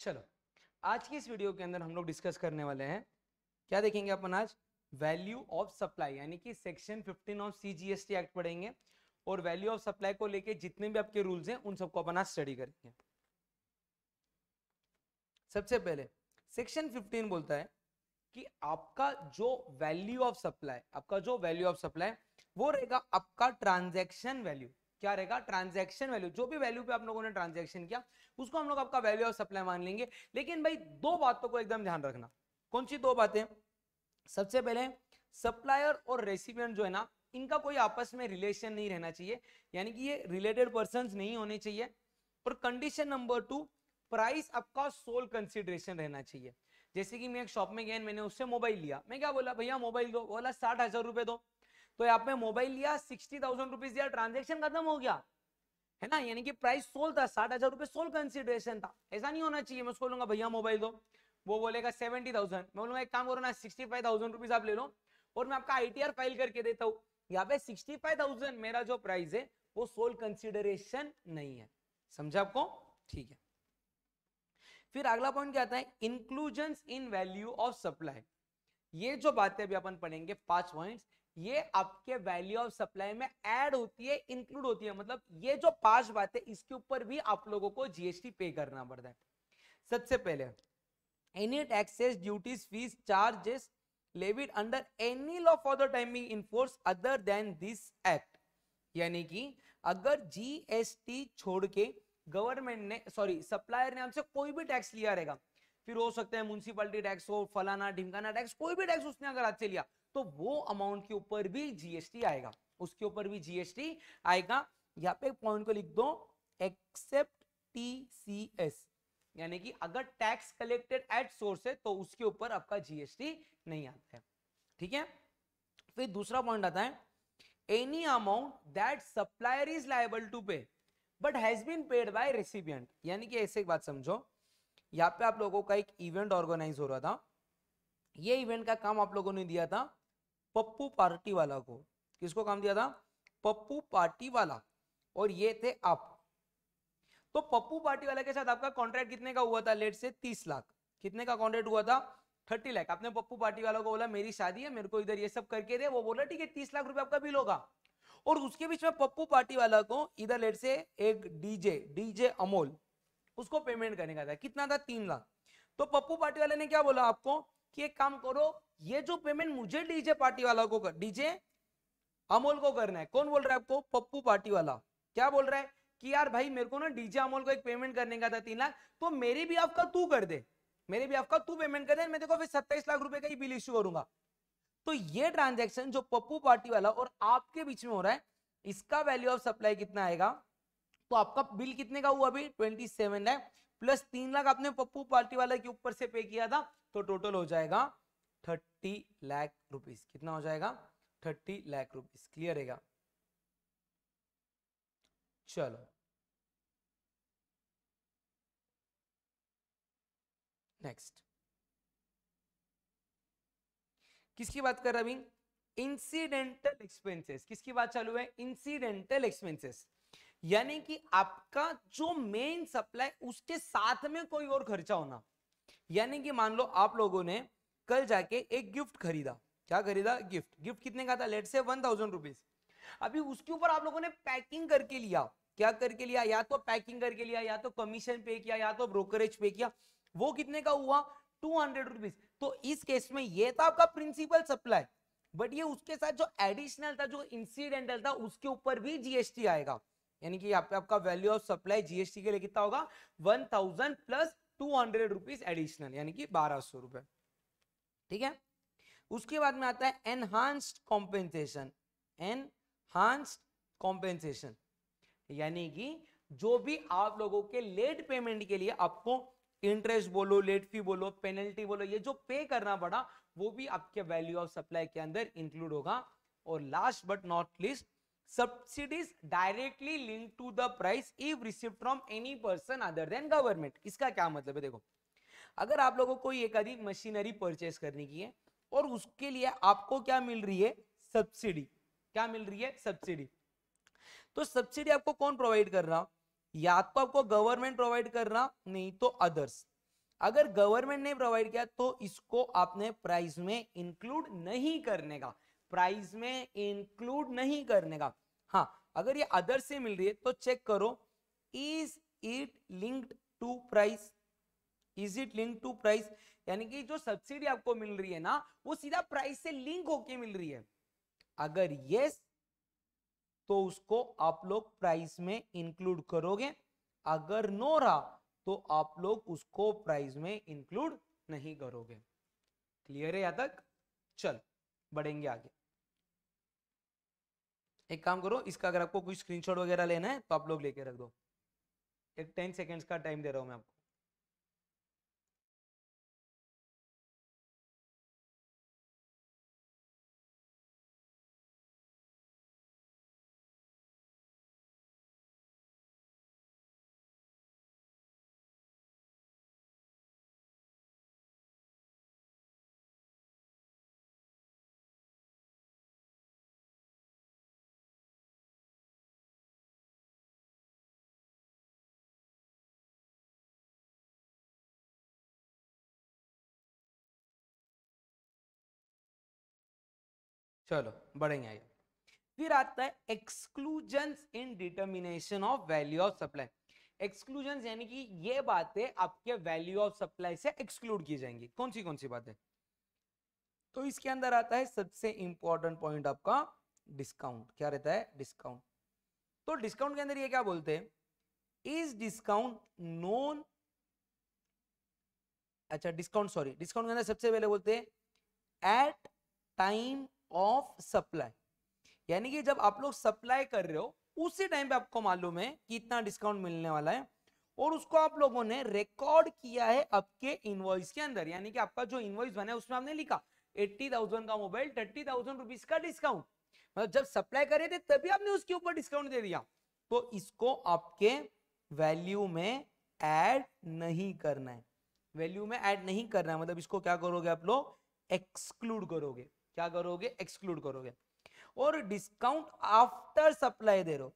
चलो आज की इस वीडियो के अंदर हम लोग डिस्कस करने वाले हैं क्या देखेंगे अपन आज वैल्यू ऑफ सप्लाई यानी कि सेक्शन 15 ऑफ सीजीएसटी एक्ट पढ़ेंगे और वैल्यू ऑफ सप्लाई को लेके जितने भी आपके रूल्स हैं उन सबको अपन आज स्टडी करेंगे सबसे पहले सेक्शन 15 बोलता है कि आपका जो वैल्यू ऑफ सप्लाई आपका जो वैल्यू ऑफ सप्लाई वो रहेगा आपका ट्रांजेक्शन वैल्यू क्या रहेगा ट्रांजेक्शन वैल्यू जो भी वैल्यू पे आप लोगों ने ट्रांजेक्शन किया उसको हम लोग आपका वैल्यू ऑफ सप्लाई मान लेंगे लेकिन भाई दो बातों को एकदम ध्यान रखना कौन सी दो बातें सबसे पहले सप्लायर और रेसिपिएंट जो है ना इनका कोई आपस में रिलेशन नहीं रहना चाहिए यानी कि ये रिलेटेड पर्सन नहीं होने चाहिए और कंडीशन नंबर टू प्राइस आपका सोल कंसिडरेशन रहना चाहिए जैसे कि मैं एक शॉप में गया मैंने उससे मोबाइल लिया मैं क्या बोला भैया मोबाइल दो बोला साठ हजार रुपए दो तो यहाँ पे मोबाइल लिया सिक्सटी थाउजेंड रुपीज दिया ट्रांजेक्शन खत्म हो गया है ना यानी कि प्राइस सोल था साठ हजार रुपए सोल कंसिडरेशन था ऐसा नहीं होना चाहिए मैं उसको लूंगा भैया मोबाइल दो वो बोलेगा सेवेंटी थाउजेंड मैं बोलूंगा एक काम करो ना सिक्सटी फाइव थाउजेंड रुपीज आप ले लो और मैं आपका आईटीआर फाइल करके देता हूँ यहाँ पे सिक्सटी फाइव थाउजेंड मेरा जो प्राइस है वो सोल कंसिडरेशन नहीं है समझा आपको ठीक है फिर अगला पॉइंट क्या आता है inclusion in value of supply ये जो बातें अभी अपन पढ़ेंगे पांच पॉइंट्स ये आपके वैल्यू ऑफ सप्लाई में ऐड होती है इंक्लूड होती है मतलब ये जो पांच बात है इसके ऊपर भी आप लोगों को जीएसटी पे करना पड़ता है सबसे पहले any taxes duties fees charges levied under any law for the time be enforce other than this act यानी कि अगर जीएसटी छोड़ के गवर्नमेंट ने सॉरी सप्लायर ने हमसे कोई भी टैक्स लिया रहेगा फिर हो सकता है म्यूनसिपालिटी टैक्स हो फलाना ढिमकाना टैक्स कोई भी टैक्स उसने अगर हाथ से लिया तो वो अमाउंट के ऊपर भी जीएसटी आएगा उसके ऊपर भी जीएसटी आएगा यहाँ पे पॉइंट को लिख दो एक्सेप्ट टीसीएस यानी कि अगर टैक्स कलेक्टेड एट सोर्स है तो उसके ऊपर आपका जीएसटी नहीं आता है ठीक है फिर दूसरा पॉइंट आता है any amount that supplier is liable to pay but has been paid by recipient यानी कि ऐसे एक बात समझो यहाँ पे आप लोगों का एक इवेंट ऑर्गेनाइज हो रहा था ये इवेंट का काम आप लोगों ने दिया था पप्पू पार्टी वाला को किसको काम दिया था पप्पू पार्टी वाला और ये थे आप तो पप्पू पार्टी वाला के साथ आपका कॉन्ट्रैक्ट कितने का हुआ था लेट से तीस लाख कितने का कॉन्ट्रैक्ट हुआ था थर्टी लाख आपने पप्पू पार्टी वालों को बोला मेरी शादी है मेरे को इधर ये सब करके दे वो बोला ठीक है तीस लाख रुपए आपका बिल होगा और उसके बीच में पप्पू पार्टी वाला को इधर लेट से एक डीजे डीजे अमोल उसको पेमेंट करने का था कितना था तीन लाख तो पप्पू पार्टी वाले ने क्या बोला आपको कि एक काम करो ये जो पेमेंट मुझे डीजे पार्टी वाला को कर डीजे अमोल को करना है कौन बोल रहा है आपको पप्पू पार्टी वाला क्या बोल रहा है कि यार भाई मेरे को ना डीजे अमोल को एक पेमेंट करने का था तीन लाख तो मेरे भी आपका तू कर दे मेरे भी आपका तू पेमेंट कर दे मैं देखो फिर सत्ताईस लाख रुपए का ही बिल इश्यू करूंगा तो ये ट्रांजेक्शन जो पप्पू पार्टी वाला और आपके बीच में हो रहा है इसका वैल्यू ऑफ सप्लाई कितना आएगा तो आपका बिल कितने का हुआ अभी ट्वेंटी सेवन लाख प्लस तीन लाख आपने पप्पू पार्टी वाला के ऊपर से पे किया था तो टोटल हो जाएगा थर्टी लाख रुपीज कितना हो जाएगा थर्टी लाख रुपीज क्लियर है चलो नेक्स्ट किसकी बात कर रहा अभी इंसिडेंटल एक्सपेंसेस किसकी बात चालू है इंसिडेंटल एक्सपेंसेस यानी कि आपका जो मेन सप्लाई उसके साथ में कोई और खर्चा होना यानी कि मान लो आप लोगों ने कल जाके एक गिफ्ट खरीदा क्या खरीदा गिफ्ट गिफ्ट कितने का था लेट से वन थाउजेंड रुपीज अभी उसके ऊपर आप लोगों ने पैकिंग करके लिया क्या करके लिया या तो पैकिंग करके लिया या तो कमीशन पे किया या तो ब्रोकरेज पे किया वो कितने का हुआ टू हंड्रेड रुपीज तो इस केस में ये था आपका प्रिंसिपल सप्लाई बट ये उसके साथ जो एडिशनल था जो इंसिडेंटल था उसके ऊपर भी जीएसटी आएगा यानी कि आप, आपका वैल्यू ऑफ सप्लाई जीएसटी के लिए कितना होगा one thousand plus two hundred rupees additional यानी कि बारह सौ रुपए ठीक है उसके बाद में आता है एनहांस्ड कॉम्पेंसेशन एनहांस्ड कॉम्पेंसेशन यानी कि जो भी आप लोगों के लेट पेमेंट के लिए आपको इंटरेस्ट बोलो लेट फी बोलो पेनल्टी बोलो ये जो पे करना पड़ा वो भी आपके वैल्यू ऑफ सप्लाई के अंदर इंक्लूड होगा और last but not least subsidies directly link to the price if receive from any person other than government इसका क्या मतलब है देखो अगर आप लोगों को एक अधिक मशीनरी परचेस करने की है और उसके लिए आपको क्या मिल रही है सब्सिडी क्या मिल रही है सब्सिडी तो सब्सिडी आपको कौन प्रोवाइड कर रहा या तो आपको गवर्नमेंट प्रोवाइड कर रहा नहीं तो अदर्स अगर गवर्नमेंट ने प्रोवाइड किया तो इसको आपने प्राइस में इंक्लूड नहीं करने का प्राइस में इंक्लूड नहीं करने का हाँ अगर ये अदर से मिल रही है तो चेक करो is it linked to price is it link to price यानी कि जो सब्सिडी आपको मिल रही है ना वो सीधा प्राइस से लिंक होके मिल रही है अगर यस तो उसको आप लोग प्राइस में इंक्लूड करोगे अगर नो रहा तो आप लोग उसको प्राइस में इंक्लूड नहीं करोगे क्लियर है यहां तक चल बढ़ेंगे आगे एक काम करो इसका अगर आपको कोई स्क्रीनशॉट वगैरह लेना है तो आप लोग लेके रख दो एक टेन सेकेंड्स का टाइम दे रहा हूं मैं आपको चलो बढ़ेंगे आगे फिर आता है exclusion in determination of value of supply exclusion यानी कि ये बातें आपके वैल्यू ऑफ सप्लाई से एक्सक्लूड की जाएंगी कौन सी कौन सी बातें तो इसके अंदर आता है सबसे इंपॉर्टेंट पॉइंट आपका डिस्काउंट क्या रहता है डिस्काउंट तो डिस्काउंट के अंदर ये क्या बोलते हैं इज डिस्काउंट नोन अच्छा डिस्काउंट सॉरी डिस्काउंट के अंदर सबसे पहले बोलते हैं एट टाइम ऑफ सप्लाई यानी कि जब आप लोग सप्लाई कर रहे हो उसी टाइम पे आपको मालूम है कि इतना डिस्काउंट मिलने वाला है और उसको आप लोगों ने रिकॉर्ड किया है आपके इनवॉइस के अंदर यानी कि आपका जो इनवॉइस बना है उसमें आपने लिखा एट्टी थाउजेंड का मोबाइल थर्टी थाउजेंड रुपीज का डिस्काउंट मतलब जब सप्लाई करे थे तभी आपने उसके ऊपर डिस्काउंट दे दिया तो इसको आपके वैल्यू में एड नहीं करना है वैल्यू में एड नहीं करना है मतलब इसको क्या करोगे आप लोग एक्सक्लूड करोगे क्या करोगे एक्सक्लूड करोगे और डिस्काउंट आफ्टर सप्लाई दे रहे हो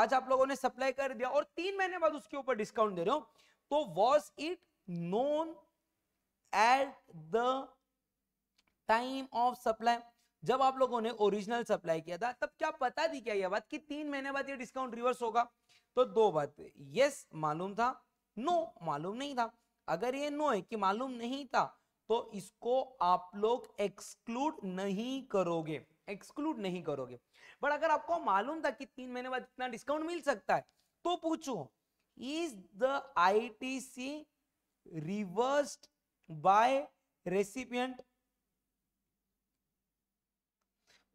आज आप लोगों ने सप्लाई कर दिया और तीन महीने बाद उसके ऊपर डिस्काउंट दे रहे हो तो was it known at the time of supply जब आप लोगों ने ओरिजिनल सप्लाई किया था तब क्या पता थी क्या यह बात कि तीन महीने बाद ये डिस्काउंट रिवर्स होगा तो दो बात यस मालूम था नो मालूम नहीं था अगर ये नो है कि मालूम नहीं था तो इसको आप लोग एक्सक्लूड नहीं करोगे एक्सक्लूड नहीं करोगे बट अगर आपको मालूम था कि तीन महीने बाद इतना डिस्काउंट मिल सकता है तो पूछो is the ITC reversed by recipient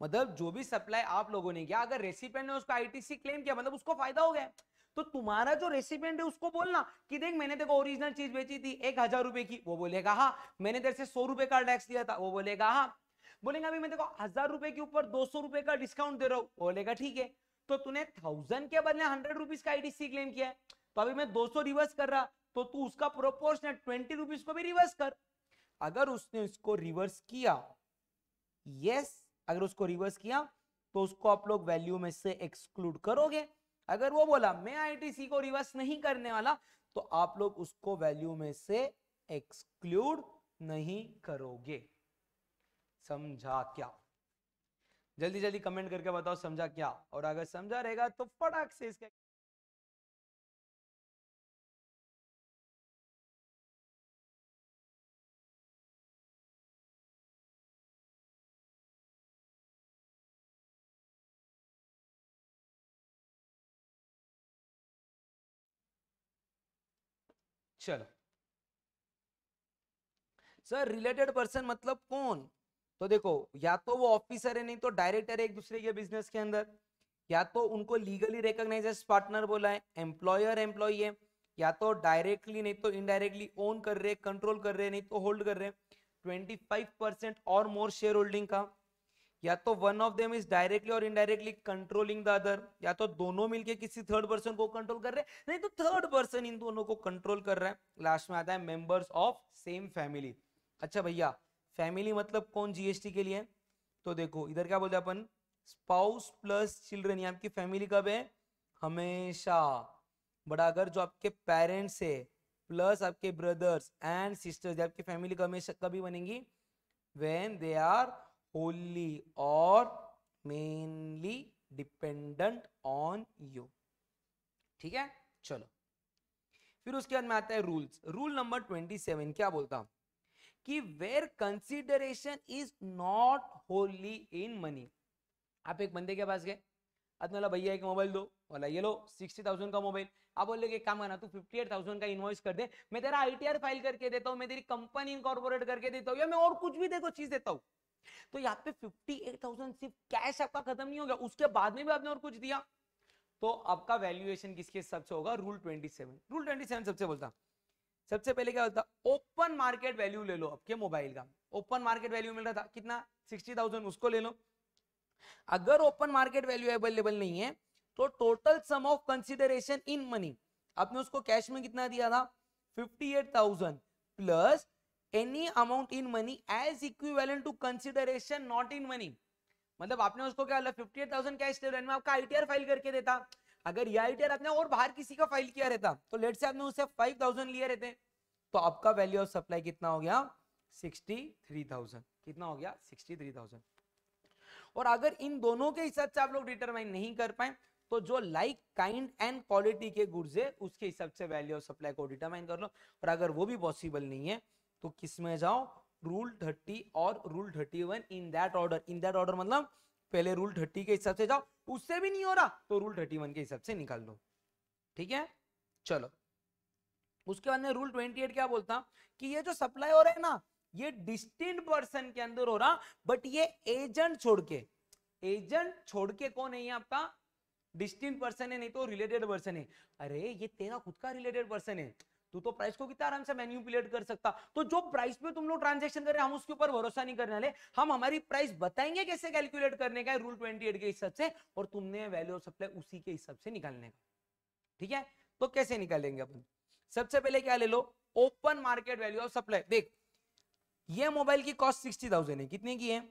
मतलब जो भी सप्लाई आप लोगों ने किया अगर रेसिपियंट ने उसको आईटीसी क्लेम किया मतलब उसको फायदा हो गया तो तुम्हारा जो रेसिपेंट है उसको बोलना कि देख मैंने देखो ओरिजिनल चीज बेची थी एक हजार रुपए की वो बोलेगा हाँ मैंने तेरे से सौ रुपए का टैक्स दिया था वो बोलेगा हाँ बोलेगा अभी मैं देखो हजार रुपए के ऊपर दो सौ रुपए का डिस्काउंट दे रहा हूँ बोलेगा ठीक है तो तूने थाउजेंड के बदले हंड्रेड रुपीज का आईडीसी क्लेम किया है तो अभी मैं दो सौ रिवर्स कर रहा तो तू उसका प्रोपोर्शन ट्वेंटी रुपीज को भी रिवर्स कर अगर उसने उसको रिवर्स किया यस अगर उसको रिवर्स किया तो उसको आप लोग वैल्यू में से एक्सक्लूड करोगे अगर वो बोला मैं आईटीसी को रिवर्स नहीं करने वाला तो आप लोग उसको वैल्यू में से एक्सक्लूड नहीं करोगे समझा क्या जल्दी जल्दी कमेंट करके बताओ समझा क्या और अगर समझा रहेगा तो फटाक से इसका चलो सर रिलेटेड पर्सन मतलब कौन तो देखो या तो वो ऑफिसर है नहीं तो डायरेक्टर है एक दूसरे के बिजनेस के अंदर या तो उनको लीगली रिकॉग्नाइज पार्टनर बोला है एम्प्लॉयर एम्प्लॉय है या तो डायरेक्टली नहीं तो इनडायरेक्टली ओन कर रहे कंट्रोल कर रहे नहीं तो होल्ड कर रहे 25 परसेंट और मोर शेयर होल्डिंग का या तो one of them is directly और इनडायरेक्टली कंट्रोलिंग द अदर या तो दोनों मिलके किसी थर्ड पर्सन को कंट्रोल कर रहे हैं नहीं तो थर्ड पर्सन इन दोनों को कंट्रोल कर रहा है लास्ट में आता है मेंबर्स ऑफ सेम फैमिली अच्छा भैया फैमिली मतलब कौन जीएसटी के लिए तो देखो इधर क्या बोलते अपन स्पाउस प्लस चिल्ड्रन आपकी फैमिली कब है हमेशा बड़ा अगर जो आपके पेरेंट्स है प्लस आपके ब्रदर्स एंड सिस्टर्स आपकी फैमिली कभी बनेगी when they are only or mainly dependent on you ठीक है चलो फिर उसके बाद में आता है रूल्स रूल नंबर 27 क्या बोलता हूं कि where consideration is not wholly in money आप एक बंदे के पास गए अदनला भैया एक मोबाइल दो बोला ये लो सिक्सटी थाउजेंड का मोबाइल आप बोल एक काम करना तू फिफ्टी एट थाउजेंड का इन्वॉइस कर दे मैं तेरा आईटीआर फाइल करके देता हूँ मैं तेरी कंपनी इनकॉर्पोरेट करके देता हूँ या मैं और कुछ भी देखो चीज देता हूँ तो यहाँ पे फिफ्टी एट थाउजेंड सिर्फ कैश आपका खत्म नहीं हो गया उसके बाद में भी आपने और कुछ दिया तो आपका वैल्यूएशन किसके हिसाब से होगा rule twenty seven rule twenty seven सबसे बोलता सबसे पहले क्या होता ओपन मार्केट वैल्यू ले लो आपके मोबाइल का ओपन मार्केट वैल्यू मिल रहा था कितना सिक्सटी थाउजेंड उसको ले लो अगर ओपन मार्केट वैल्यू अवेलेबल नहीं है तो total sum of consideration in money आपने उसको कैश में कितना दिया था 58,000 plus any amount in money as equivalent to consideration not in money मतलब आपने उसको क्या fifty eight thousand cash rent में आपका आईटीआर फाइल करके देता अगर ये आईटीआर आपने और बाहर किसी का फाइल किया रहता तो लेट से आपने उससे फाइव थाउजेंड लिए रहते तो आपका वैल्यू ऑफ सप्लाई कितना हो गया सिक्सटी थ्री थाउजेंड कितना हो गया सिक्सटी थ्री थाउजेंड और अगर इन दोनों के हिसाब से आप लोग डिटरमाइन नहीं कर पाए तो जो लाइक काइंड एंड क्वालिटी के गुड्स है उसके हिसाब से वैल्यू ऑफ सप्लाई को डिटरमाइन कर लो और अगर वो भी पॉसिबल नहीं है तो किस में जाओ रूल थर्टी और rule thirty one in that order in that order मतलब पहले रूल थर्टी के हिसाब से जाओ उससे भी नहीं हो रहा तो रूल थर्टी वन के हिसाब से निकाल दो ठीक है चलो उसके बाद में रूल ट्वेंटी एट क्या बोलता कि ये जो सप्लाई हो रहा है ना ये डिस्टिंट पर्सन के अंदर हो रहा बट ये एजेंट छोड़ के एजेंट छोड़ के कौन है आपका डिस्टिंट पर्सन है नहीं तो रिलेटेड पर्सन है अरे ये तेरा खुद का रिलेटेड पर्सन है तू तो प्राइस को कितना आराम से मैन्यूपुलेट कर सकता तो जो प्राइस पे तुम लोग ट्रांजेक्शन कर रहे हैं हम उसके ऊपर भरोसा नहीं करने वाले हम हमारी प्राइस बताएंगे कैसे कैलकुलेट करने का रूल ट्वेंटी के हिसाब से और तुमने वैल्यू ऑफ सप्लाई उसी के हिसाब से निकालने का ठीक है तो कैसे निकालेंगे अपन सबसे पहले क्या ले लो open market value of supply देख ये मोबाइल की कॉस्ट सिक्सटी थाउजेंड है कितने की है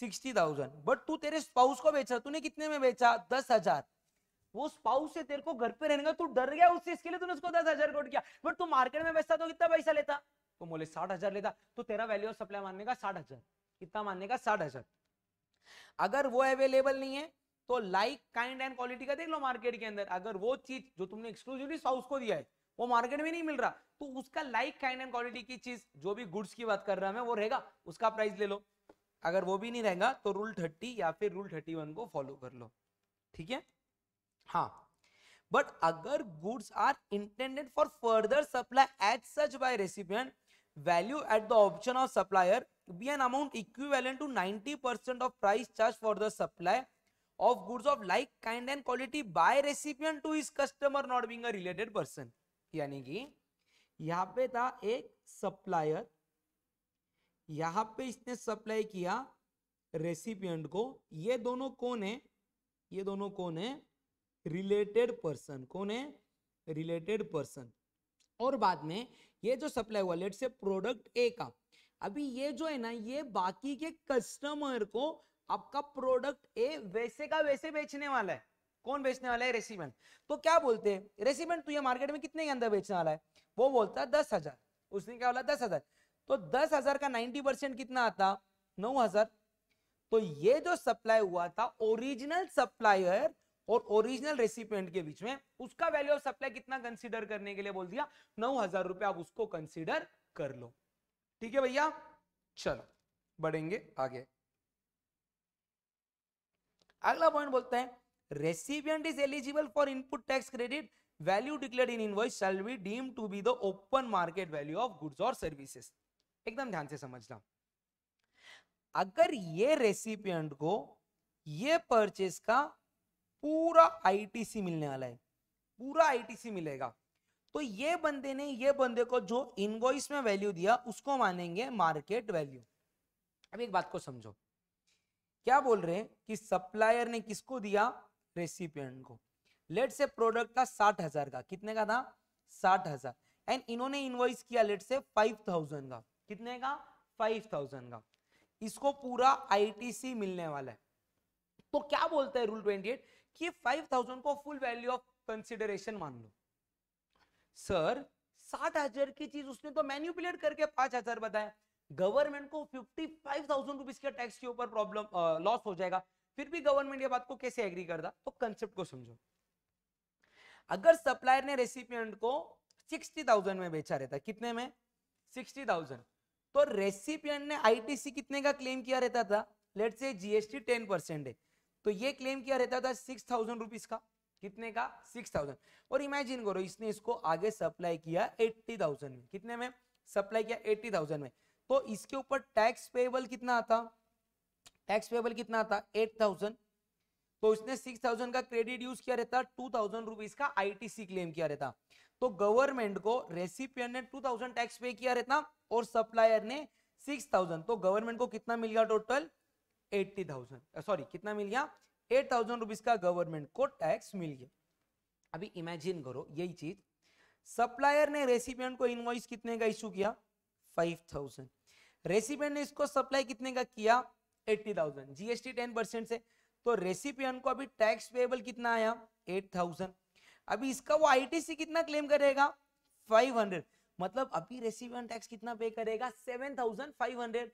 सिक्सटी थाउजेंड बट तू तेरे स्पाउस को बेचा तूने कितने में बेचा दस हजार वो स्पाउस से तेरे को घर पे रहने का तू डर गया उससे इसके लिए तूने उसको दस हजार कोट किया बट तू मार्केट में बेचता तो कितना पैसा लेता तो बोले साठ हजार लेता तो तेरा वैल्यू ऑफ सप्लाई मानने का साठ हजार कितना मानने का साठ हजार अगर वो अवेलेबल नहीं है तो लाइक काइंड एंड क्वालिटी का देख लो मार्केट के अंदर अगर वो चीज जो तुमने एक्सक्लूसिवली स्पाउस को दिया है वो मार्केट में नहीं मिल रहा तो उसका लाइक काइंड एंड क्वालिटी की चीज जो भी गुड्स की बात कर रहा है वो रहेगा उसका प्राइस ले लो अगर वो भी नहीं रहेगा तो रूल थर्टी या फिर रूल थर्टी वन को फॉलो कर लो ठीक है हाँ बट अगर goods are intended for further supply at such by recipient value at the option of supplier be an amount equivalent to 90% percent of price charge for the supply of goods of like kind and quality by recipient to is customer not being related person यानी कि यहां पे था एक supplier यहां पे इसने supply किया रेसिपियंट को ये दोनों कौन है ये दोनों कौन है रिलेटेड पर्सन कौन है रिलेटेड पर्सन और बाद में ये जो सप्लाई हुआ लेट से प्रोडक्ट ए का अभी ये जो है ना ये बाकी के कस्टमर को आपका प्रोडक्ट ए वैसे का वैसे बेचने वाला है कौन बेचने वाला है रेसिमेंट तो क्या बोलते हैं रेसिमेंट तू ये मार्केट में कितने के अंदर बेचने वाला है वो बोलता है दस हजार उसने क्या बोला दस हजार तो दस हजार का नाइनटी परसेंट कितना आता नौ हजार तो ये जो सप्लाई हुआ था ओरिजिनल सप्लायर और ओरिजिनल रेसिपिएंट के बीच में उसका वैल्यू ऑफ सप्लाई कितना कंसीडर करने के लिए बोल दिया नौ हजार रुपए आप उसको कंसीडर कर लो ठीक है भैया चलो बढ़ेंगे आगे अगला पॉइंट बोलते हैं recipient is eligible for input tax credit value declare in invoice shall be deem to be the open market value of goods और सर्विसेस एकदम ध्यान से समझना अगर ये रेसिपियंट को ये परचेस का पूरा आईटीसी मिलने वाला है पूरा आईटीसी मिलेगा तो ये बंदे ने ये बंदे को जो इनवॉइस में वैल्यू दिया उसको मानेंगे मार्केट वैल्यू अब एक बात को समझो क्या बोल रहे हैं कि सप्लायर ने किसको दिया रेसिपियंट को लेट से प्रोडक्ट था साठ हजार का कितने का था साठ हजार एंड इन्होंने इनवॉइस किया लेट से फाइव थाउजेंड का कितने का फाइव थाउजेंड का इसको पूरा आईटीसी मिलने वाला है तो क्या बोलता है रूल ट्वेंटी एट कि फाइव थाउजेंड को फुल वैल्यू ऑफ कंसिडरेशन मान लो सर सात हजार की चीज उसने तो मैन्युपुलेट करके पांच हजार बताया गवर्नमेंट को फिफ्टी फाइव थाउजेंड रुपीज के टैक्स के ऊपर प्रॉब्लम लॉस हो जाएगा फिर भी गवर्नमेंट ये बात को कैसे एग्री करता तो कंसेप्ट को समझो अगर सप्लायर ने रेसिपियंट को सिक्सटी थाउजेंड में बेचा रहता कितने में सिक्सटी थाउजेंड तो रेसिपियंट ने आईटीसी कितने का क्लेम किया रहता था लेट से जीएसटी टेन परसेंट है तो ये क्लेम किया रहता था सिक्स थाउजेंड रुपीज का कितने का सिक्स थाउजेंड और इमेजिन करो इसने इसको आगे सप्लाई किया एट्टी थाउजेंड में कितने में सप्लाई किया एट्टी थाउजेंड में तो इसके ऊपर टैक्स पेबल कितना आता टैक्स पेबल कितना आता एट थाउजेंड तो इसने सिक्स थाउजेंड का क्रेडिट यूज किया रहता टू थाउजेंड रुपीज का आईटीसी क्लेम किया रहता तो गवर्नमेंट को रेसिपियर ने टू थाउजेंड टैक्स पे किया रहता और सप्लायर ने सिक्स थाउजेंड तो गवर्नमेंट को कितना मिल गया टोटल एट्टी थाउजेंड सॉरी कितना मिल गया एट थाउजेंड रुपीज का गवर्नमेंट को टैक्स मिल गया अभी इमेजिन करो यही चीज सप्लायर ने रेसिपियंट को इनवॉइस कितने का इशू किया फाइव थाउजेंड रेसिपियंट ने इसको सप्लाई कितने का किया eighty thousand GST ten percent से तो रेसिपियंट को अभी टैक्स पेबल कितना आया एट थाउजेंड अभी इसका वो आईटीसी कितना क्लेम करेगा फाइव हंड्रेड मतलब अभी रेसिपियंट टैक्स कितना पे करेगा seven thousand five hundred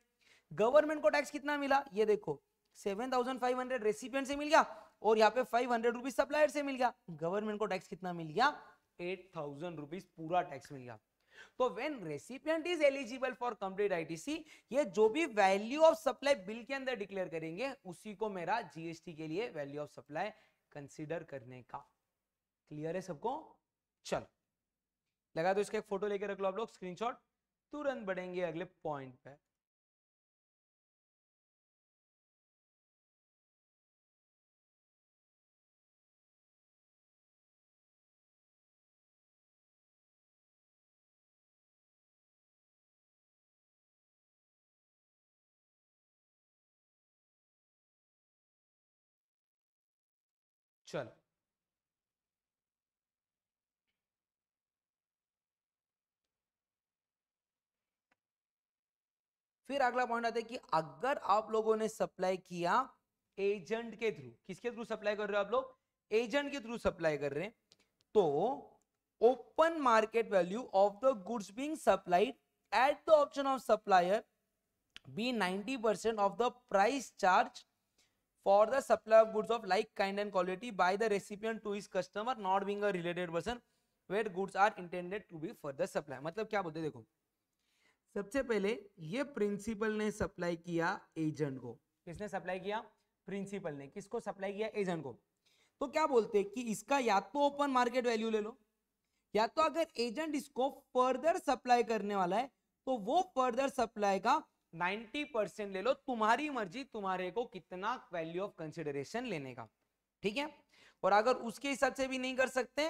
government को टैक्स कितना मिला ये देखो seven thousand five hundred recipient से मिल गया और यहाँ पे फाइव हंड्रेड रुपीज सप्लायर से मिल गया गवर्नमेंट को टैक्स कितना मिल गया एट थाउजेंड रुपीज पूरा टैक्स मिल गया तो when recipient is eligible for complete ITC ये जो भी वैल्यू ऑफ सप्लाई बिल के अंदर डिक्लेयर करेंगे उसी को मेरा जीएसटी के लिए वैल्यू ऑफ सप्लाई कंसीडर करने का क्लियर है सबको चलो लगा दो इसका एक फोटो लेकर रख लो आप लोग स्क्रीनशॉट तुरंत बढ़ेंगे अगले पॉइंट पे चलो फिर अगला पॉइंट आता है कि अगर आप लोगों ने सप्लाई किया एजेंट के थ्रू किसके थ्रू सप्लाई कर रहे हो आप लोग एजेंट के थ्रू सप्लाई कर रहे हैं तो open market value of the goods being supplied at the option of supplier be 90% of the price charge for the supply of goods of like kind and quality by the recipient to his customer not being a related person where goods are intended to be further supply मतलब क्या बोलते देखो सबसे पहले ये principal ने supply किया agent को किसने सप्लाई किया प्रिंसिपल ने किसको सप्लाई किया एजेंट को तो क्या बोलते कि इसका या तो ओपन मार्केट वैल्यू ले लो या तो अगर एजेंट इसको फर्दर सप्लाई करने वाला है तो वो फर्दर सप्लाई का 90 परसेंट ले लो तुम्हारी मर्जी तुम्हारे को कितना वैल्यू ऑफ कंसिडरेशन लेने का ठीक है और अगर उसके हिसाब से भी नहीं कर सकते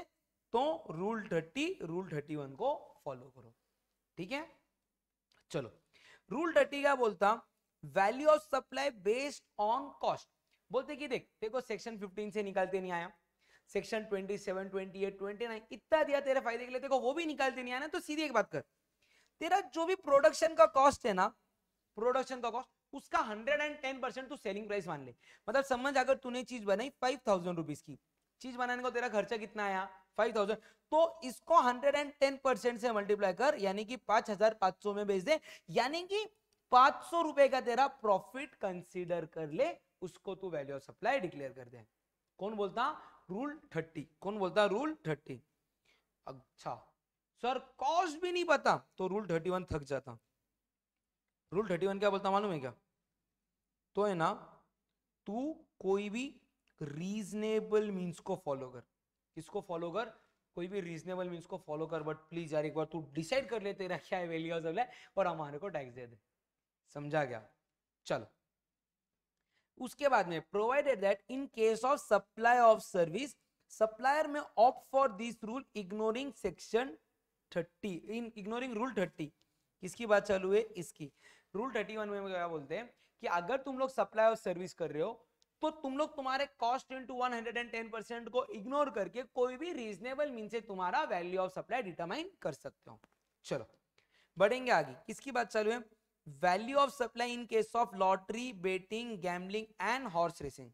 तो rule thirty rule thirty one को फॉलो करो ठीक है चलो रूल थर्टी क्या बोलता value of supply based on cost बोलते कि देख देखो सेक्शन 15 से निकालते नहीं आया सेक्शन 27, 28, 29 इतना दिया तेरे फायदे के लिए देखो वो भी निकालते नहीं आया ना तो सीधी एक बात कर तेरा जो भी प्रोडक्शन का कॉस्ट है ना प्रोडक्शन का कॉस्ट उसका हंड्रेड एंड टेन परसेंट तू सेलिंग प्राइस मान ले मतलब समझ अगर तूने चीज बनाई फाइव थाउजेंड रुपीज की चीज बनाने का तेरा खर्चा कितना आया फाइव थाउजेंड तो इसको हंड्रेड एंड टेन परसेंट से मल्टीप्लाई कर यानी कि पांच हजार पांच सौ में बेच दे यानी कि पांच सौ रुपए का तेरा प्रॉफिट कंसिडर कर ले उसको तू वैल्यू ऑफ सप्लाई डिक्लेयर कर दे कौन बोलता रूल थर्टी कौन बोलता रूल थर्टी अच्छा सर कॉस्ट भी नहीं पता तो रूल थर्टी वन थक जाता रूल थर्टी वन क्या बोलता मालूम है क्या तो है ना तू कोई भी रीजनेबल मीन्स को फॉलो कर किसको फॉलो कर कोई भी रीजनेबल मीन्स को फॉलो कर बट प्लीज यार एक बार तू डिसाइड कर ले तेरा क्या है वैल्यू और और हमारे को टैक्स दे दे समझा गया चलो उसके बाद में provided that in case of supply of service supplier may opt for this rule ignoring section thirty in ignoring rule thirty किसकी बात चालू है इसकी रूल थर्टी वन में क्या बोलते हैं कि अगर तुम लोग सप्लाई और सर्विस कर रहे हो तो तुम लोग तुम्हारे cost to one hundred and ten percent को इग्नोर करके कोई भी रीजनेबल मीन से तुम्हारा वैल्यू ऑफ सप्लाई डिटरमाइन कर सकते हो चलो बढ़ेंगे आगे किसकी बात चालू है value of supply in case of lottery betting gambling and horse racing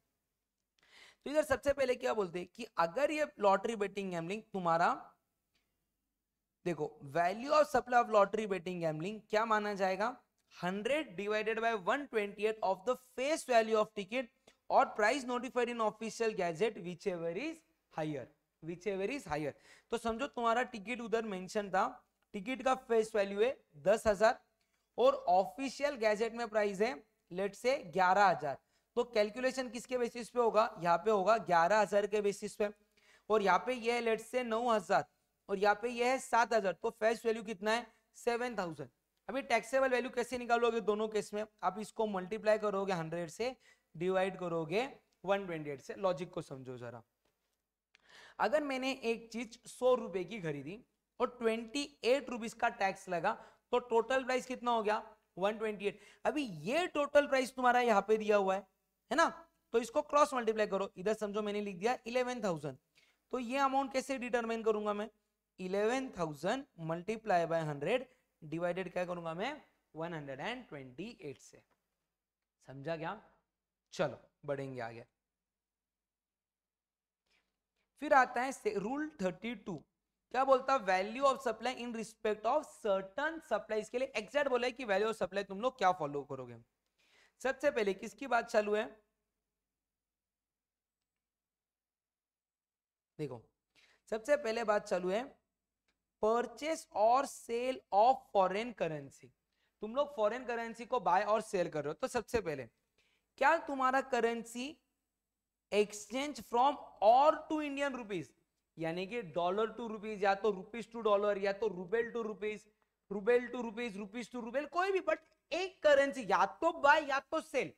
तो इधर सबसे पहले क्या बोलते हैं कि अगर ये लॉटरी बेटिंग गैमलिंग तुम्हारा देखो value of supply of lottery betting gambling क्या माना जाएगा 100 divided of the face value of ticket और price notified in official gazette whichever is higher whichever is higher तो समझो तुम्हारा टिकट उधर मेंशन था टिकट का फेस वैल्यू है दस हजार और ऑफिशियल गैजेट में प्राइस है लेट से ग्यारह हजार तो कैलकुलेशन किसके बेसिस पे होगा यहाँ पे होगा ग्यारह हजार के बेसिस पे और यहाँ पे ये है लेट से नौ हजार और यहाँ पे ये है सात हजार तो फेस वैल्यू कितना है सेवन थाउजेंड अभी टैक्सेबल वैल्यू कैसे निकालोगे दोनों केस में आप इसको मल्टीप्लाई करोगे हंड्रेड से डिवाइड करोगे वन ट्वेंटी एट से लॉजिक को समझो जरा अगर मैंने एक चीज सौ रुपए की खरीदी और ट्वेंटी एट रुपीज का टैक्स लगा तो टोटल प्राइस कितना हो गया 128 अभी ये टोटल प्राइस तुम्हारा यहाँ पे दिया हुआ है है ना तो इसको क्रॉस मल्टीप्लाई करो इधर समझो मैंने लिख दिया 11,000 तो ये अमाउंट कैसे डिटरमाइन करूंगा मैं 11,000 thousand multiply by hundred divided क्या करूंगा मैं 128 से समझा क्या चलो बढ़ेंगे आगे फिर आता है रूल 32 क्या बोलता है value of supply in respect of certain supply इसके लिए एग्जैक्ट बोला है कि वैल्यू ऑफ सप्लाई तुम लोग क्या फॉलो करोगे सबसे पहले किसकी बात चालू है देखो सबसे पहले बात चालू है परचेस और सेल ऑफ फॉरेन करेंसी तुम लोग फॉरेन करेंसी को बाय और सेल कर रहे हो तो सबसे पहले क्या तुम्हारा करेंसी एक्सचेंज फ्रॉम और टू इंडियन रुपीज यानी कि डॉलर टू रुपीज या तो रुपीज टू डॉलर या तो rouble to rupees rouble to rupees rupees to rouble कोई भी बट एक करेंसी या तो बाय या तो सेल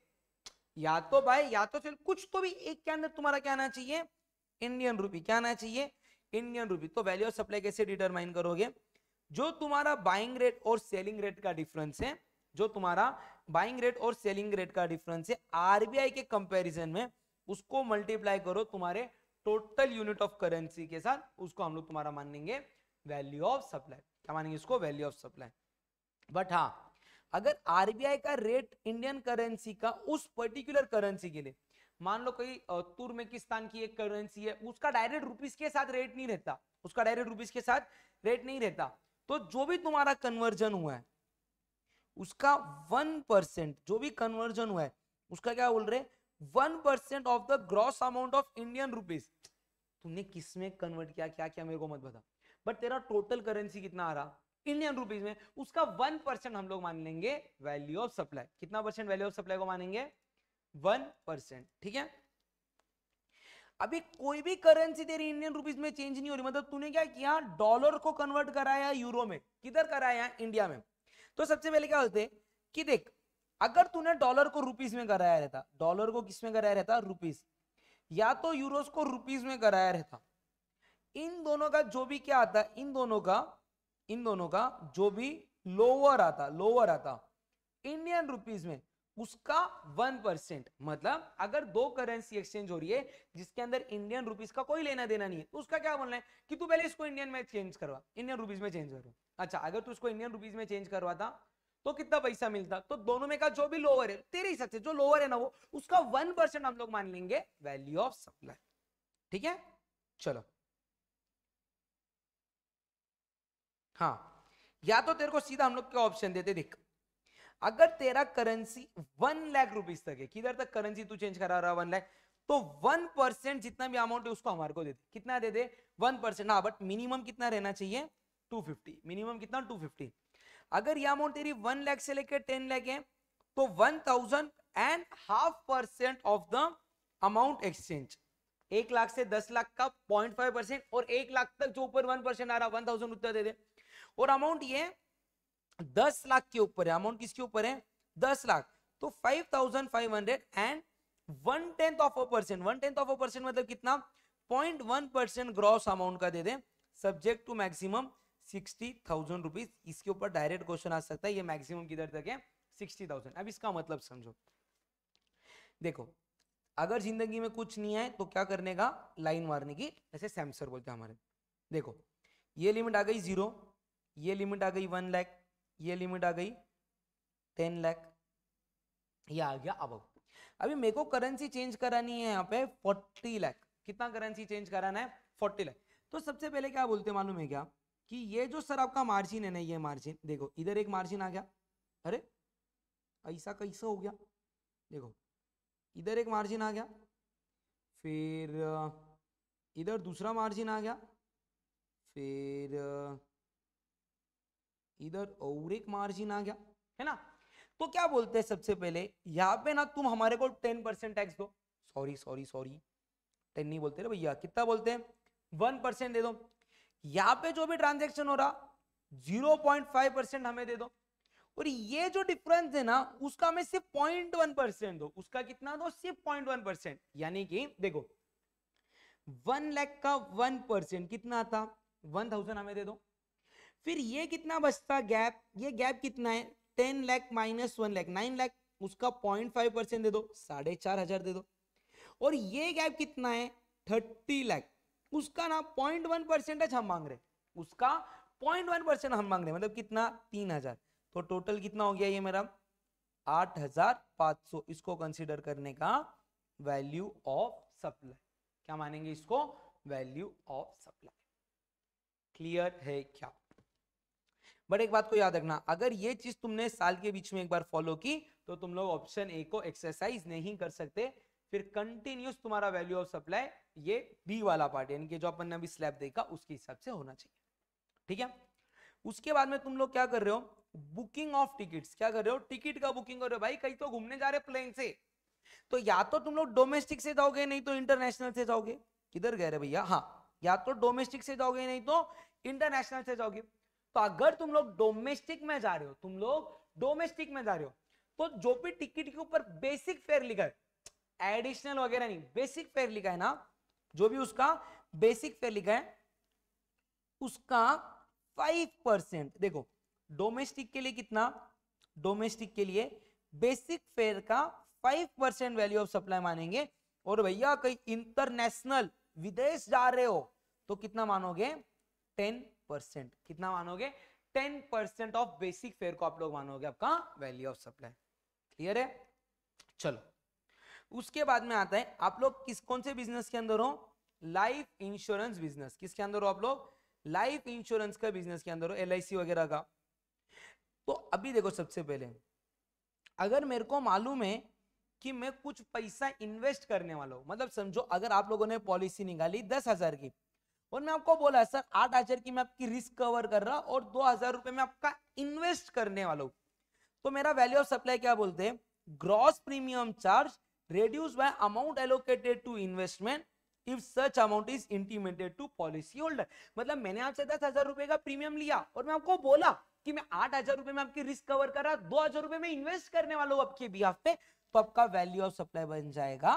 या तो बाय या तो सेल कुछ तो भी एक के अंदर तुम्हारा क्या आना चाहिए इंडियन रुपी क्या आना चाहिए इंडियन रुपी तो वैल्यू ऑफ सप्लाई कैसे डिटरमाइन करोगे जो तुम्हारा बाइंग रेट और सेलिंग रेट का डिफरेंस है जो तुम्हारा बाइंग रेट और सेलिंग रेट का डिफरेंस है आरबीआई के कंपैरिजन में उसको मल्टीप्लाई करो तुम्हारे टोटल यूनिट ऑफ करेंसी के साथ उसको हम लोग तुम्हारा मानेंगे वैल्यू ऑफ सप्लाई क्या मानेंगे इसको वैल्यू ऑफ सप्लाई बट हाँ अगर आरबीआई का रेट इंडियन करेंसी का उस पर्टिकुलर करेंसी के लिए मान लो कहीं तुर्मेकिस्तान की एक करेंसी है उसका डायरेक्ट रुपीज के साथ रेट नहीं रहता उसका डायरेक्ट रुपीज के साथ रेट नहीं रहता तो जो भी तुम्हारा कन्वर्जन हुआ है उसका वन परसेंट जो भी कन्वर्जन हुआ है उसका क्या बोल रहे one percent of the gross amount of Indian rupees तुमने किसमें कन्वर्ट किया क्या क्या मेरे को मत बता बट तेरा टोटल करेंसी कितना आ रहा इंडियन रुपीज में उसका वन परसेंट हम लोग मान लेंगे वैल्यू ऑफ सप्लाई कितना परसेंट वैल्यू ऑफ सप्लाई को मानेंगे वन परसेंट ठीक है अभी कोई भी करेंसी तेरी इंडियन रुपीस में चेंज नहीं हो रही मतलब तूने क्या किया डॉलर को कन्वर्ट कराया यूरो में किधर कराया इंडिया में तो सबसे पहले क्या होते कि देख अगर तूने डॉलर को रुपीस में कराया रहता डॉलर को किस में कराया रहता रुपीस या तो यूरोस को रुपीस में कराया रहता इन दोनों का जो भी क्या आता इन दोनों का इन दोनों का जो भी लोअर आता लोअर आता इंडियन रुपीज में उसका वन परसेंट मतलब अगर दो करेंसी एक्सचेंज हो रही है जिसके अंदर इंडियन रुपीस का कोई लेना देना नहीं है तो उसका क्या बोलना है कि तू पहले इसको इंडियन में चेंज करवा इंडियन रुपीज में चेंज करवा अच्छा अगर तू इसको इंडियन रुपीज में चेंज करवाता तो कितना पैसा मिलता तो दोनों में का जो भी लोअर है तेरे हिसाब से जो लोअर है ना वो उसका वन परसेंट हम लोग मान लेंगे वैल्यू ऑफ सप्लाई ठीक है चलो हाँ या तो तेरे को सीधा हम लोग क्या ऑप्शन देते देख अगर तेरा करेंसी वन लाख रुपीज तक है किधर तक करेंसी तू चेंज करा रहा वन लाख तो वन परसेंट जितना भी अमाउंट है उसको हमारे को दे दे कितना दे दे वन परसेंट हाँ बट मिनिमम कितना रहना चाहिए टू फिफ्टी मिनिमम कितना टू फिफ्टी अगर ये अमाउंट तेरी वन लाख से लेकर टेन लाख है तो one thousand and half percent of the amount exchange एक लाख से दस लाख का पॉइंट फाइव परसेंट और एक लाख तक जो ऊपर वन परसेंट आ रहा वन थाउजेंड उतना दे दे और अमाउंट ये दस लाख के ऊपर है अमाउंट किसके ऊपर है दस लाख तो five thousand five hundred and one tenth of a percent one tenth of a percent मतलब कितना point one percent gross amount का दे दें subject to maximum sixty thousand rupees इसके ऊपर डायरेक्ट क्वेश्चन आ सकता है ये मैक्सिमम किधर तक है सिक्सटी थाउजेंड अब इसका मतलब समझो देखो अगर जिंदगी में कुछ नहीं है तो क्या करने का लाइन मारने की जैसे सैमसर बोलते हैं हमारे देखो ये लिमिट आ गई जीरो ये लिमिट आ गई वन लैख ये लिमिट आ गई टेन लैख ये आ गया अब अभी मेरे को करेंसी चेंज करानी है यहाँ पे फोर्टी लैख कितना करेंसी चेंज कराना है फोर्टी लैख तो सबसे पहले क्या बोलते मालूम है क्या कि ये जो सर आपका मार्जिन है ना ये मार्जिन देखो इधर एक मार्जिन आ गया अरे ऐसा कैसा हो गया देखो इधर एक मार्जिन आ गया फिर इधर दूसरा मार्जिन आ गया फिर इधर और एक मार्जिन आ गया है ना तो क्या बोलते हैं सबसे पहले यहाँ पे ना तुम हमारे को टेन परसेंट टैक्स दो सॉरी सॉरी सॉरी टेन नहीं बोलते ना भैया कितना बोलते हैं वन परसेंट दे दो यहाँ पे जो भी ट्रांजेक्शन हो रहा जीरो पॉइंट फाइव परसेंट हमें दे दो और ये जो डिफरेंस है ना उसका हमें सिर्फ पॉइंट वन परसेंट दो उसका कितना दो सिर्फ पॉइंट वन परसेंट यानी कि देखो वन लैख का वन परसेंट कितना था वन थाउजेंड हमें दे दो फिर ये कितना बचता गैप ये गैप कितना है ten lakh minus one lakh nine lakh उसका पॉइंट फाइव परसेंट दे दो साढ़े चार हजार दे दो और ये गैप कितना है थर्टी लैख उसका ना पॉइंट वन परसेंटेज अच्छा हम मांग रहे उसका पॉइंट वन परसेंट हम मांग रहे मतलब कितना तीन हजार तो टोटल कितना हो गया ये मेरा आठ हजार पांच सौ इसको कंसिडर करने का वैल्यू ऑफ सप्लाई क्या मानेंगे इसको वैल्यू ऑफ सप्लाई क्लियर है क्या बट एक बात को याद रखना अगर ये चीज तुमने साल के बीच में एक बार फॉलो की तो तुम लोग ऑप्शन ए को एक्सरसाइज नहीं कर सकते फिर कंटिन्यूस तुम्हारा वैल्यू ऑफ सप्लाई ये बी वाला पार्ट यानी कि जो अपन ने अभी स्लैब देखा उसके हिसाब से होना चाहिए ठीक है उसके बाद में तुम लोग क्या कर रहे हो बुकिंग ऑफ टिकट्स क्या कर रहे हो टिकट का बुकिंग कर रहे हो भाई कहीं तो घूमने जा रहे प्लेन से तो या तो तुम लोग डोमेस्टिक से जाओगे नहीं तो इंटरनेशनल से जाओगे किधर गए रहे भैया हाँ या तो डोमेस्टिक से जाओगे नहीं तो इंटरनेशनल से जाओगे तो अगर तुम लोग डोमेस्टिक में जा रहे हो तुम लोग डोमेस्टिक में जा रहे हो तो जो भी टिकट के ऊपर बेसिक फेयर लिखा है एडिशनल वगैरह नहीं बेसिक फेयर लिखा है ना जो भी उसका बेसिक फेयर लिखा है उसका फाइव परसेंट देखो डोमेस्टिक के लिए कितना डोमेस्टिक के लिए बेसिक फेयर का five percent value of supply मानेंगे और भैया कहीं इंटरनेशनल विदेश जा रहे हो तो कितना मानोगे टेन परसेंट कितना मानोगे ten percent of basic fare को आप लोग मानोगे आपका वैल्यू ऑफ सप्लाई क्लियर है चलो उसके बाद में आता है आप लोग किस कौन से बिजनेस के अंदर हो लाइफ इंश्योरेंस बिजनेस किसके अंदर हो आप लोग लाइफ इंश्योरेंस का बिजनेस के अंदर हो एल वगैरह का तो अभी देखो सबसे पहले अगर मेरे को मालूम है कि मैं कुछ पैसा इन्वेस्ट करने वाला हूं मतलब समझो अगर आप लोगों ने पॉलिसी निकाली दस हजार की और मैं आपको बोला सर आठ हजार की मैं आपकी रिस्क कवर कर रहा और दो हजार रुपए में आपका इन्वेस्ट करने वाला हूँ तो मेरा वैल्यू ऑफ सप्लाई क्या बोलते हैं gross premium charge reduce by amount allocated to investment if such amount is intimated to policy holder मतलब मैंने आपसे दस हजार रुपए का प्रीमियम लिया और मैं आपको बोला कि मैं आठ हजार रुपए में आपकी रिस्क कवर कर करा दो हजार रुपए में इन्वेस्ट करने वाला हूं आपके बिहाफ पे तो आपका वैल्यू ऑफ सप्लाई बन जाएगा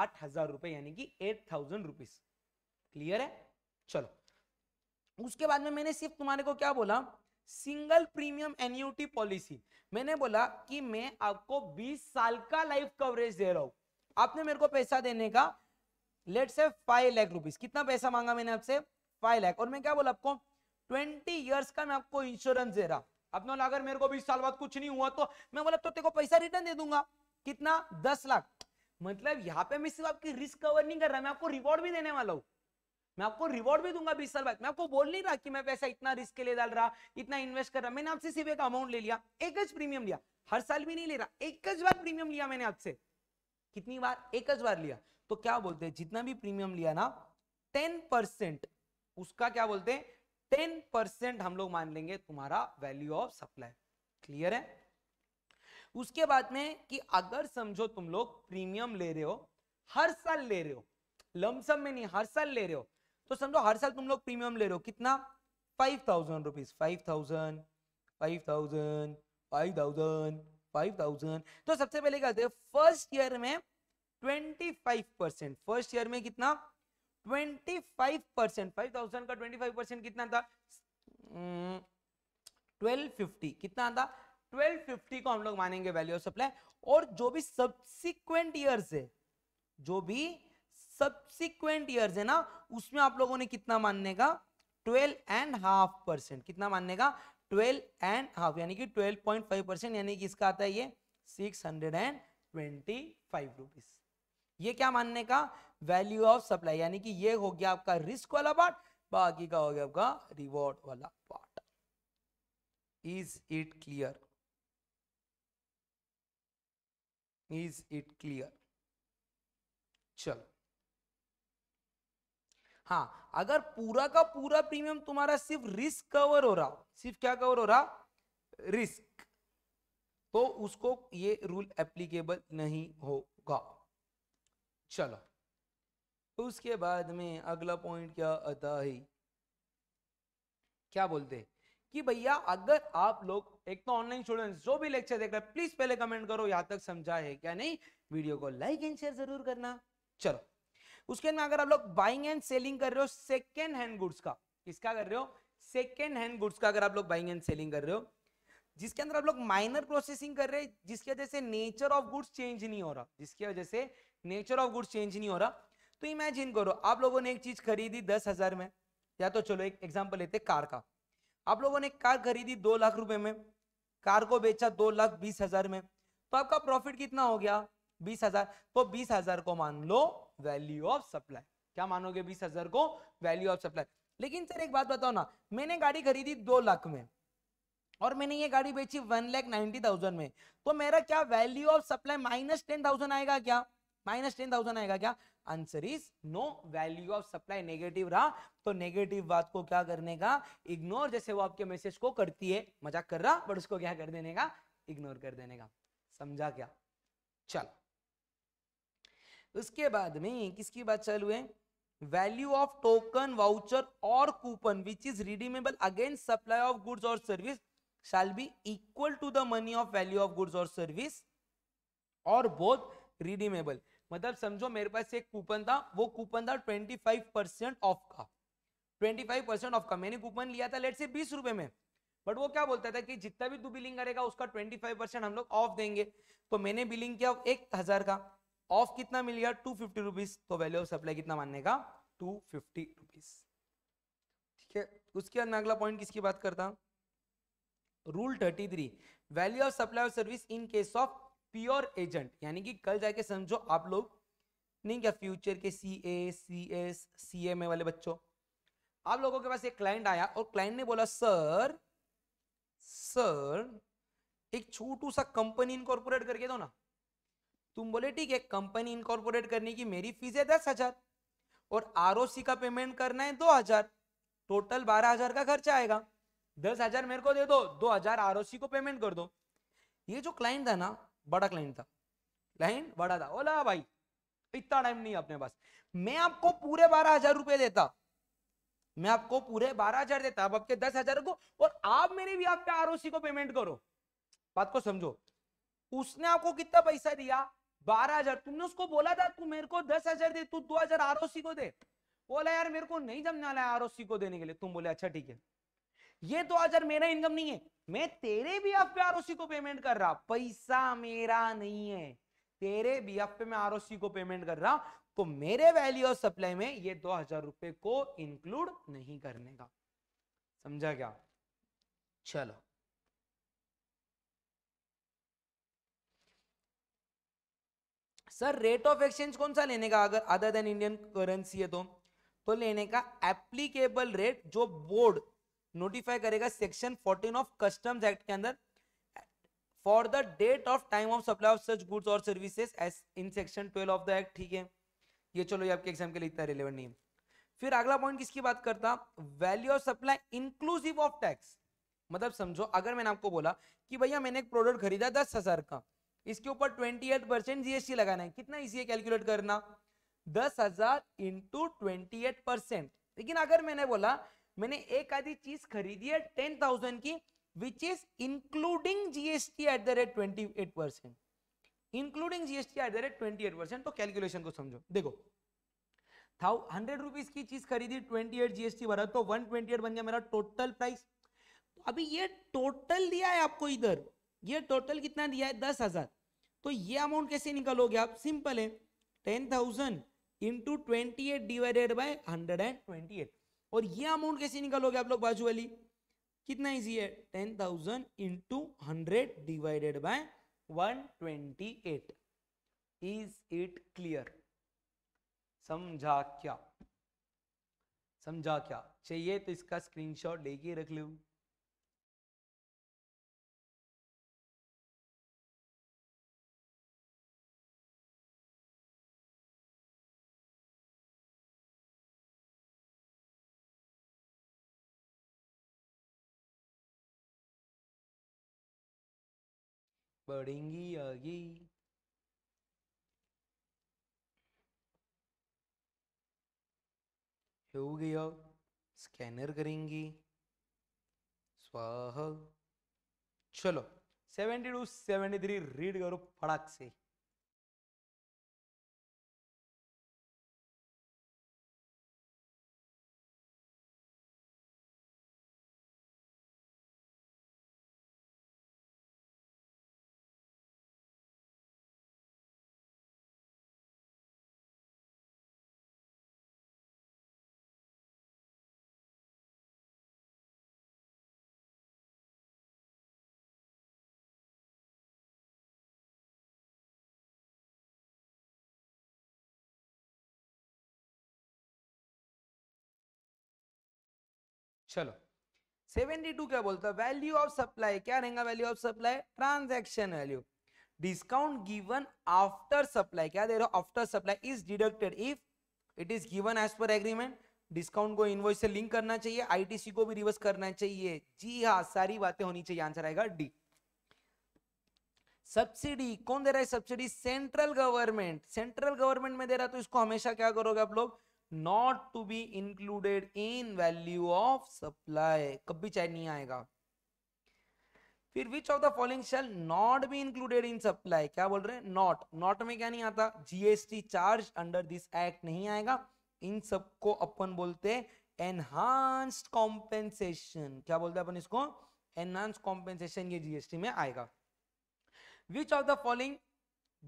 आठ हजार रुपए यानी कि एट थाउजेंड रुपीज क्लियर है चलो उसके बाद में मैंने सिर्फ तुम्हारे को क्या बोला सिंगल प्रीमियम एन्यूटी पॉलिसी मैंने बोला कि मैं आपको 20 साल का लाइफ कवरेज दे रहा हूं आपने मेरे को पैसा देने का लेट से फाइव लाख रुपीज कितना पैसा मांगा मैंने आपसे फाइव लाख और मैं क्या बोला आपको ट्वेंटी ईयर्स का मैं आपको इंश्योरेंस दे रहा आपने बोला अगर मेरे को बीस साल बाद कुछ नहीं हुआ तो मैं बोला तो तेरे को पैसा रिटर्न दे दूंगा कितना दस लाख मतलब यहाँ पे मैं सिर्फ आपकी रिस्क कवर नहीं कर रहा मैं आपको रिवॉर्ड भी देने वाला हूँ मैं आपको रिवॉर्ड भी दूंगा बीस साल बाद मैं आपको बोल नहीं रहा कि मैं पैसा इतना रिस्क के लिए डाल रहा इतना इन्वेस्ट कर रहा मैंने आपसे सिर्फ एक अमाउंट ले लिया एक प्रीमियम लिया हर साल भी नहीं ले रहा एक बार प्रीमियम लिया मैंने आपसे कितनी बार एक बार लिया तो क्या बोलते हैं जितना भी प्रीमियम लिया ना टेन परसेंट उसका क्या बोलते हैं टेन परसेंट हम लोग मान लेंगे तुम्हारा वैल्यू ऑफ सप्लाई क्लियर है उसके बाद में कि अगर समझो तुम लोग प्रीमियम ले रहे हो हर साल ले रहे हो लमसम में नहीं हर साल ले रहे हो तो समझो हर साल तुम लोग प्रीमियम ले रहे हो कितना five thousand rupees five thousand five thousand five thousand five thousand five सबसे पहले क्या कहते हैं फर्स्ट ईयर में twenty five percent first year में कितना twenty five percent five thousand का ट्वेंटी फाइव परसेंट कितना था ट्वेल्व hmm, फिफ्टी कितना था ट्वेल्व फिफ्टी को हम लोग मानेंगे वैल्यू ऑफ सप्लाई और जो भी सब्सिक्वेंट ईयर है जो भी सब्सिक्वेंट ईयर है ना उसमें आप लोगों ने कितना मानने का ट्वेल्व एंड हाफ परसेंट कितना मानने का ट्वेल्व एंड हाफ यानी कि ट्वेल्व पॉइंट फाइव परसेंट यानी कि इसका आता है ये six hundred and twenty five rupees ये क्या मानने का वैल्यू ऑफ सप्लाई यानी कि ये हो गया आपका रिस्क वाला पार्ट बाकी का हो गया आपका रिवॉर्ड वाला part is it clear is it clear चलो हाँ अगर पूरा का पूरा प्रीमियम तुम्हारा सिर्फ रिस्क कवर हो रहा हो सिर्फ क्या कवर हो रहा रिस्क तो उसको ये रूल एप्लीकेबल नहीं होगा चलो तो उसके बाद में अगला पॉइंट क्या आता है क्या बोलते हैं कि भैया अगर आप लोग एक तो ऑनलाइन स्टूडेंट्स जो भी लेक्चर देख रहे हैं प्लीज पहले कमेंट करो यहां तक समझा है क्या नहीं वीडियो को लाइक एंड शेयर जरूर करना चलो उसके अंदर अगर आप लोग बाइंग एंड सेलिंग कर रहे हो सेकेंड हैंड गुड्स का किसका कर रहे हो सेकेंड हैंड गुड्स का अगर आप लोग बाइंग एंड सेलिंग कर रहे हो जिसके अंदर आप लोग माइनर प्रोसेसिंग कर रहे हैं जिसकी वजह से नेचर ऑफ गुड्स चेंज नहीं हो रहा जिसकी वजह से नेचर ऑफ गुड्स चेंज नहीं हो रहा तो इमेजिन करो आप लोगों ने एक चीज खरीदी दस हजार में या तो चलो एक एग्जांपल लेते कार का आप लोगों ने कार खरीदी दो लाख रुपए में कार को बेचा दो लाख बीस हजार में तो आपका प्रॉफिट कितना हो गया बीस हजार तो बीस हजार को मान लो वैल्यू ऑफ सप्लाई क्या मानोगे बीस हजार को वैल्यू ऑफ सप्लाई लेकिन सर एक बात बताओ ना मैंने गाड़ी खरीदी दो लाख में और मैंने ये गाड़ी बेची वन लैख नाइनटी थाउजेंड में तो मेरा क्या value of supply minus ten thousand आएगा क्या माइनस टेन थाउजेंड आएगा क्या answer is no value of supply negative रहा तो नेगेटिव बात को क्या करने का इग्नोर जैसे वो आपके मैसेज को करती है मजाक कर रहा बट उसको क्या कर देने का इग्नोर कर देने का समझा क्या चलो उसके बाद में किसकी बात चालू है वैल्यू ऑफ टोकन वाउचर और coupon which is redeemable against supply of goods और service shall be equal to the money of value of goods और सर्विस और बोथ रिडीमेबल मतलब समझो मेरे पास एक कूपन था वो कूपन था 25 परसेंट ऑफ का 25 परसेंट ऑफ का मैंने कूपन लिया था लेट से बीस रुपए में बट वो क्या बोलता था कि जितना भी तू बिलिंग करेगा उसका 25 परसेंट हम लोग ऑफ देंगे तो मैंने बिलिंग किया एक हजार का ऑफ कितना मिल गया टू फिफ्टी रुपीज तो वैल्यू ऑफ सप्लाई कितना मानने का टू फिफ्टी रुपीज ठीक है उसके बाद मैं अगला पॉइंट किसकी बात करता हूं rule thirty three value of supply of service in case of pure agent यानी कि कल जाके समझो आप लोग नहीं क्या फ्यूचर के सी ए C S C M A वाले बच्चों आप लोगों के पास एक क्लाइंट आया और क्लाइंट ने बोला सर सर एक छोटू सा कंपनी इनकॉर्पोरेट करके दो ना तुम बोले ठीक है कंपनी इनकॉर्पोरेट करने की मेरी फीस है दस हजार और आर का पेमेंट करना है दो हजार टोटल बारह हजार का खर्चा आएगा दस हजार मेरे को दे दो दो हजार आर को पेमेंट कर दो ये जो क्लाइंट था ना बड़ा क्लाइंट था क्लाइंट बड़ा था ओला भाई इतना टाइम नहीं अपने पास मैं आपको पूरे बारह हजार रुपए देता मैं आपको पूरे बारह हजार देता अब आपके दस हजार को और आप मेरे भी आपके आर को पेमेंट करो बात को समझो उसने आपको कितना पैसा दिया बारह हजार तुमने उसको बोला था तू मेरे को दस हजार दे तू दो हजार आरओसी को दे बोला यार मेरे को नहीं जमने वाला है आरओसी को देने के लिए तुम बोले अच्छा ठीक है ये दो हजार मेरा इनकम नहीं है मैं तेरे भी एफ पे आरओसी को पेमेंट कर रहा पैसा मेरा नहीं है तेरे भी एफ पे मैं आरओसी को पेमेंट कर रहा तो मेरे वैल्यू ऑफ सप्लाई में ये दो हजार रुपए को इंक्लूड नहीं करने का समझा क्या चलो सर रेट ऑफ एक्सचेंज कौन सा लेने का अगर अदर देन इंडियन करेंसी है तो तो लेने का एप्लीकेबल रेट जो बोर्ड नोटिफाई करेगा सेक्शन 14 ऑफ कस्टम्स एक्ट के अंदर for the date of time of supply of such goods और services as in section 12 of the act ठीक है ये चलो ये आपके एग्जाम के लिए इतना रिलेवेंट नहीं है फिर अगला पॉइंट किसकी बात करता value of supply inclusive of tax मतलब समझो अगर मैंने आपको बोला कि भैया मैंने एक प्रोडक्ट खरीदा दस हजार का इसके ऊपर ट्वेंटी एट परसेंट जीएसटी लगाना है कितना इजी है कैलकुलेट करना दस हजार इंटू ट्वेंटी एट परसेंट लेकिन अगर मैंने बोला मैंने एक आधी चीज खरीदी है टेन थाउजेंड की which is including GST at the rate twenty eight percent including GST at the rate twenty eight percent तो कैलकुलेशन को समझो देखो था हंड्रेड रुपीज की चीज खरीदी ट्वेंटी एट जीएसटी भरा तो वन ट्वेंटी एट बन गया मेरा टोटल तो प्राइस अभी ये टोटल दिया है आपको इधर ये टोटल कितना दिया है दस हजार तो ये अमाउंट कैसे निकलोगे आप सिंपल है ten thousand into twenty eight divided by hundred and twenty eight और ये अमाउंट कैसे निकलोगे आप लोग बाजू वाली कितना इजी है ten thousand into hundred divided by one twenty eight is it clear समझा क्या समझा क्या चाहिए तो इसका स्क्रीनशॉट लेके रख लो बढ़ेंगी आगे हो गया स्कैनर करेंगे स्वाहा चलो seventy two seventy three read करो फटाक से चलो 72 क्या बोलता है वैल्यू ऑफ सप्लाई क्या रहेगा value of supply transaction value discount given after supply क्या दे रहे हो after supply is deducted if it is given as per agreement discount को इनवॉइस से लिंक करना चाहिए आईटीसी को भी रिवर्स करना चाहिए जी हाँ सारी बातें होनी चाहिए आंसर आएगा डी सब्सिडी कौन दे रहा है subsidy central government central government में दे रहा तो इसको हमेशा क्या करोगे आप लोग not to be included in value of supply कभी चाहे नहीं आएगा फिर which of the following shall not be included in supply क्या बोल रहे हैं नॉट नॉट में क्या नहीं आता GST charge under this act नहीं आएगा इन सबको अपन बोलते हैं एनहांस्ड कॉम्पेंसेशन क्या बोलते हैं अपन इसको एनहांस कॉम्पेंसेशन ये जीएसटी में आएगा which of the following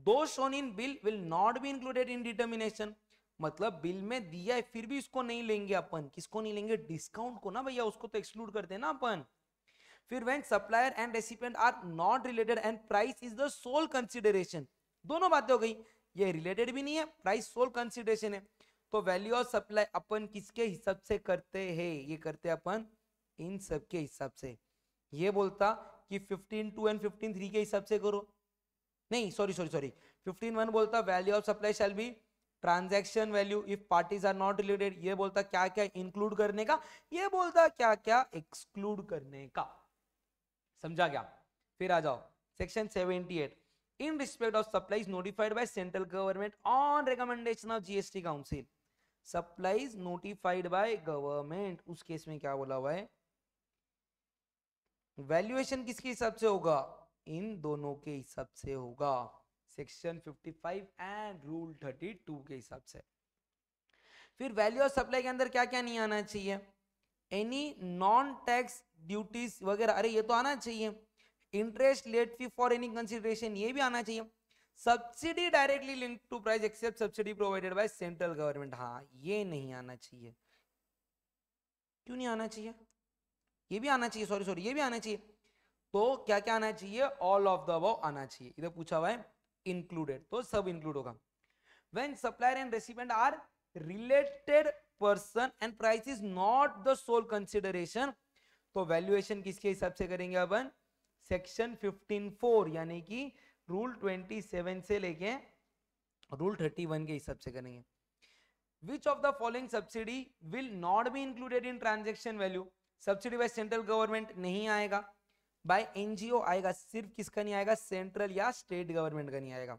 though shown in bill will not be included in determination मतलब बिल में दिया है फिर भी उसको नहीं लेंगे अपन किसको नहीं लेंगे डिस्काउंट को ना भैया उसको तो एक्सक्लूड करते हैं ना अपन फिर when supplier and recipient are not related and price is the sole consideration दोनों बातें हो गई ये रिलेटेड भी नहीं है प्राइस सोल कंसिडरेशन है तो वैल्यू ऑफ सप्लाई अपन किसके हिसाब से करते हैं ये करते अपन इन सब के हिसाब से ये बोलता कि 15 टू एंड 15 थ्री के हिसाब से करो नहीं सॉरी सॉरी सॉरी 15 वन बोलता value of supply shall be transaction value if parties are not related ये बोलता क्या क्या इंक्लूड करने का ये बोलता क्या क्या एक्सक्लूड करने का समझा गया फिर आ जाओ section 78 in respect of supplies notified by central government on recommendation of GST council supplies notified by government उस केस में क्या बोला हुआ है वैल्यूएशन किसके हिसाब से होगा इन दोनों के हिसाब से होगा सेक्शन 55 एंड रूल 32 के हिसाब से फिर वैल्यू ऑफ सप्लाई के अंदर क्या क्या नहीं आना चाहिए एनी नॉन टैक्स ड्यूटीज वगैरह अरे ये तो आना चाहिए interest late fee for any consideration ये भी आना चाहिए subsidy directly link to price except subsidy provided by central government हाँ ये नहीं आना चाहिए क्यों नहीं आना चाहिए ये भी आना चाहिए सॉरी सॉरी ये भी आना चाहिए तो क्या क्या आना चाहिए ऑल ऑफ द अबव आना चाहिए इधर पूछा हुआ है इंक्लूडेड तो सब इंक्लूड होगा when supplier and recipient are related person and price is not the sole consideration तो वैल्यूएशन किसके हिसाब से करेंगे अपन सेक्शन फिफ्टीन यानी कि रूल ट्वेंटी से लेके रूल थर्टी वन के हिसाब से करेंगे which of the following subsidy will not be included in transaction value subsidy by central government नहीं आएगा बाय एनजीओ आएगा सिर्फ किसका नहीं आएगा सेंट्रल या स्टेट गवर्नमेंट का नहीं आएगा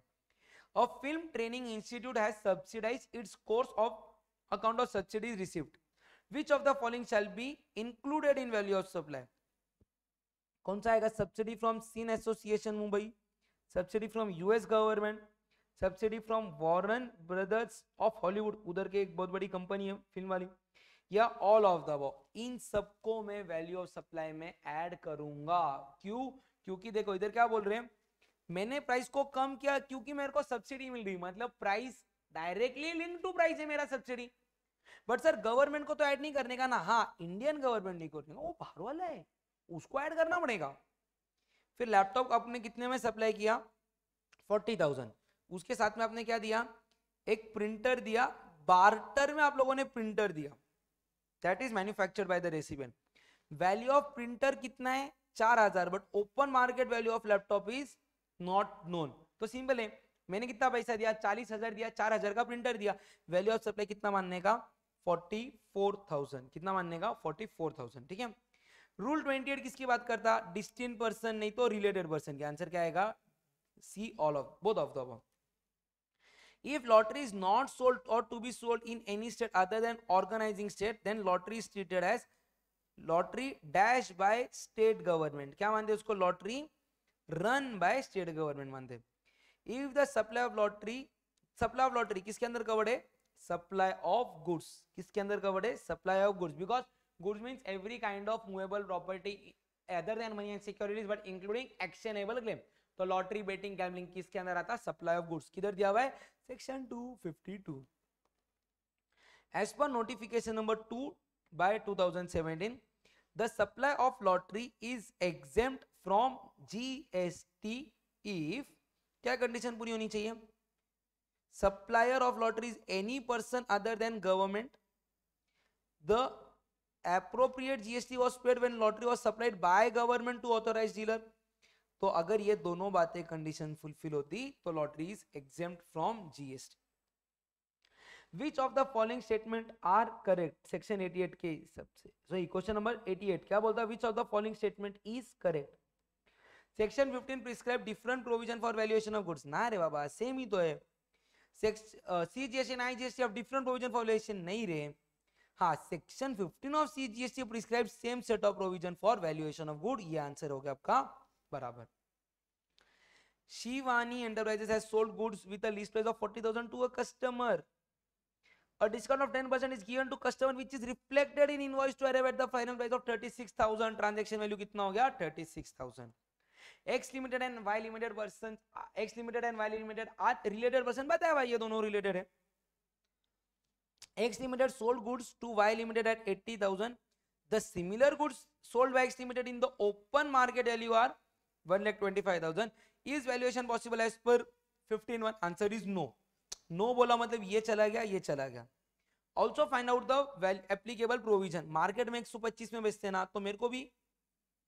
और film training institute has subsidise its course of account of subsidies received which of the following shall be included in value of supply कौन सा आएगा subsidy from cine association Mumbai subsidy from US government subsidy from Warner Brothers of Hollywood उधर के एक बहुत बड़ी company है film वाली या ऑल ऑफ द वो इन सबको मैं वैल्यू ऑफ सप्लाई में ऐड करूंगा क्यों क्योंकि देखो इधर क्या बोल रहे हैं मैंने प्राइस को कम किया क्योंकि मेरे को सब्सिडी मिल रही मतलब price directly link to price है मेरा सब्सिडी बट सर गवर्नमेंट को तो ऐड नहीं करने का ना हाँ इंडियन गवर्नमेंट नहीं करने का वो बाहर वाला है उसको ऐड करना पड़ेगा फिर लैपटॉप आपने कितने में सप्लाई किया फोर्टी थाउजेंड उसके साथ में आपने क्या दिया एक प्रिंटर दिया बार्टर में आप लोगों ने प्रिंटर दिया that is manufactured by the recipient value of printer कितना है चार हजार but open market value of laptop is not known तो सिंपल है मैंने कितना पैसा दिया चालीस हजार दिया चार हजार का प्रिंटर दिया वैल्यू ऑफ सप्लाई कितना मानने का फोर्टी फोर थाउजेंड कितना मानने का फोर्टी फोर थाउजेंड ठीक है रूल ट्वेंटी एट किसकी बात करता डिस्टिन पर्सन नहीं तो रिलेटेड पर्सन के आंसर क्या आएगा C all of both of the If lottery is not sold or to be sold in any state other than organizing state, then lottery is treated as lottery dash by state government. kya mante usko lottery run by state government mante If the supply of lottery supply of lottery kiske andar covered hai Supply of goods kiske andar covered hai Supply of goods because goods means every kind of movable property other than money and securities but including actionable claim. तो lottery betting gambling किसके अंदर आता है supply of goods किधर दिया हुआ है section 252 as per notification number 2 by 2017 the supply of lottery is exempt from GST if क्या कंडीशन पूरी होनी चाहिए supplier of lottery is any person other than government the appropriate gst was paid when lottery was supplied by government to authorized dealer तो अगर ये दोनों बातें condition fulfil होती तो lottery is exempt from GST which of the following statement are correct section 88 के हिसाब से सॉरी क्वेश्चन नंबर 88 क्या बोलता है which of the following statement is correct section 15 prescribe different provision for valuation of goods ना रे बाबा same ही तो है C G S and I G S T of different provision for valuation नहीं रहे हाँ section 15 of C G S T prescribe same set of provision for valuation of good ये आंसर हो गया आपका बराबर Shivani Enterprises has sold goods with a list price of 40,000 to a customer. A discount of 10% is given to customer which is reflected in invoice to arrive at the final price of 36,000. Transaction value कितना हो गया 36,000. X limited and Y limited person X limited and Y limited are related person बताया भाई ये दोनों related है. X limited sold goods to Y limited at 80,000. The similar goods sold by X limited in the open market value are one lakh twenty five thousand is valuation possible as per fifteen one answer is no no बोला मतलब ये चला गया ये चला गया also find out the applicable provision market में एक सौ पच्चीस में बेचते ना तो मेरे को भी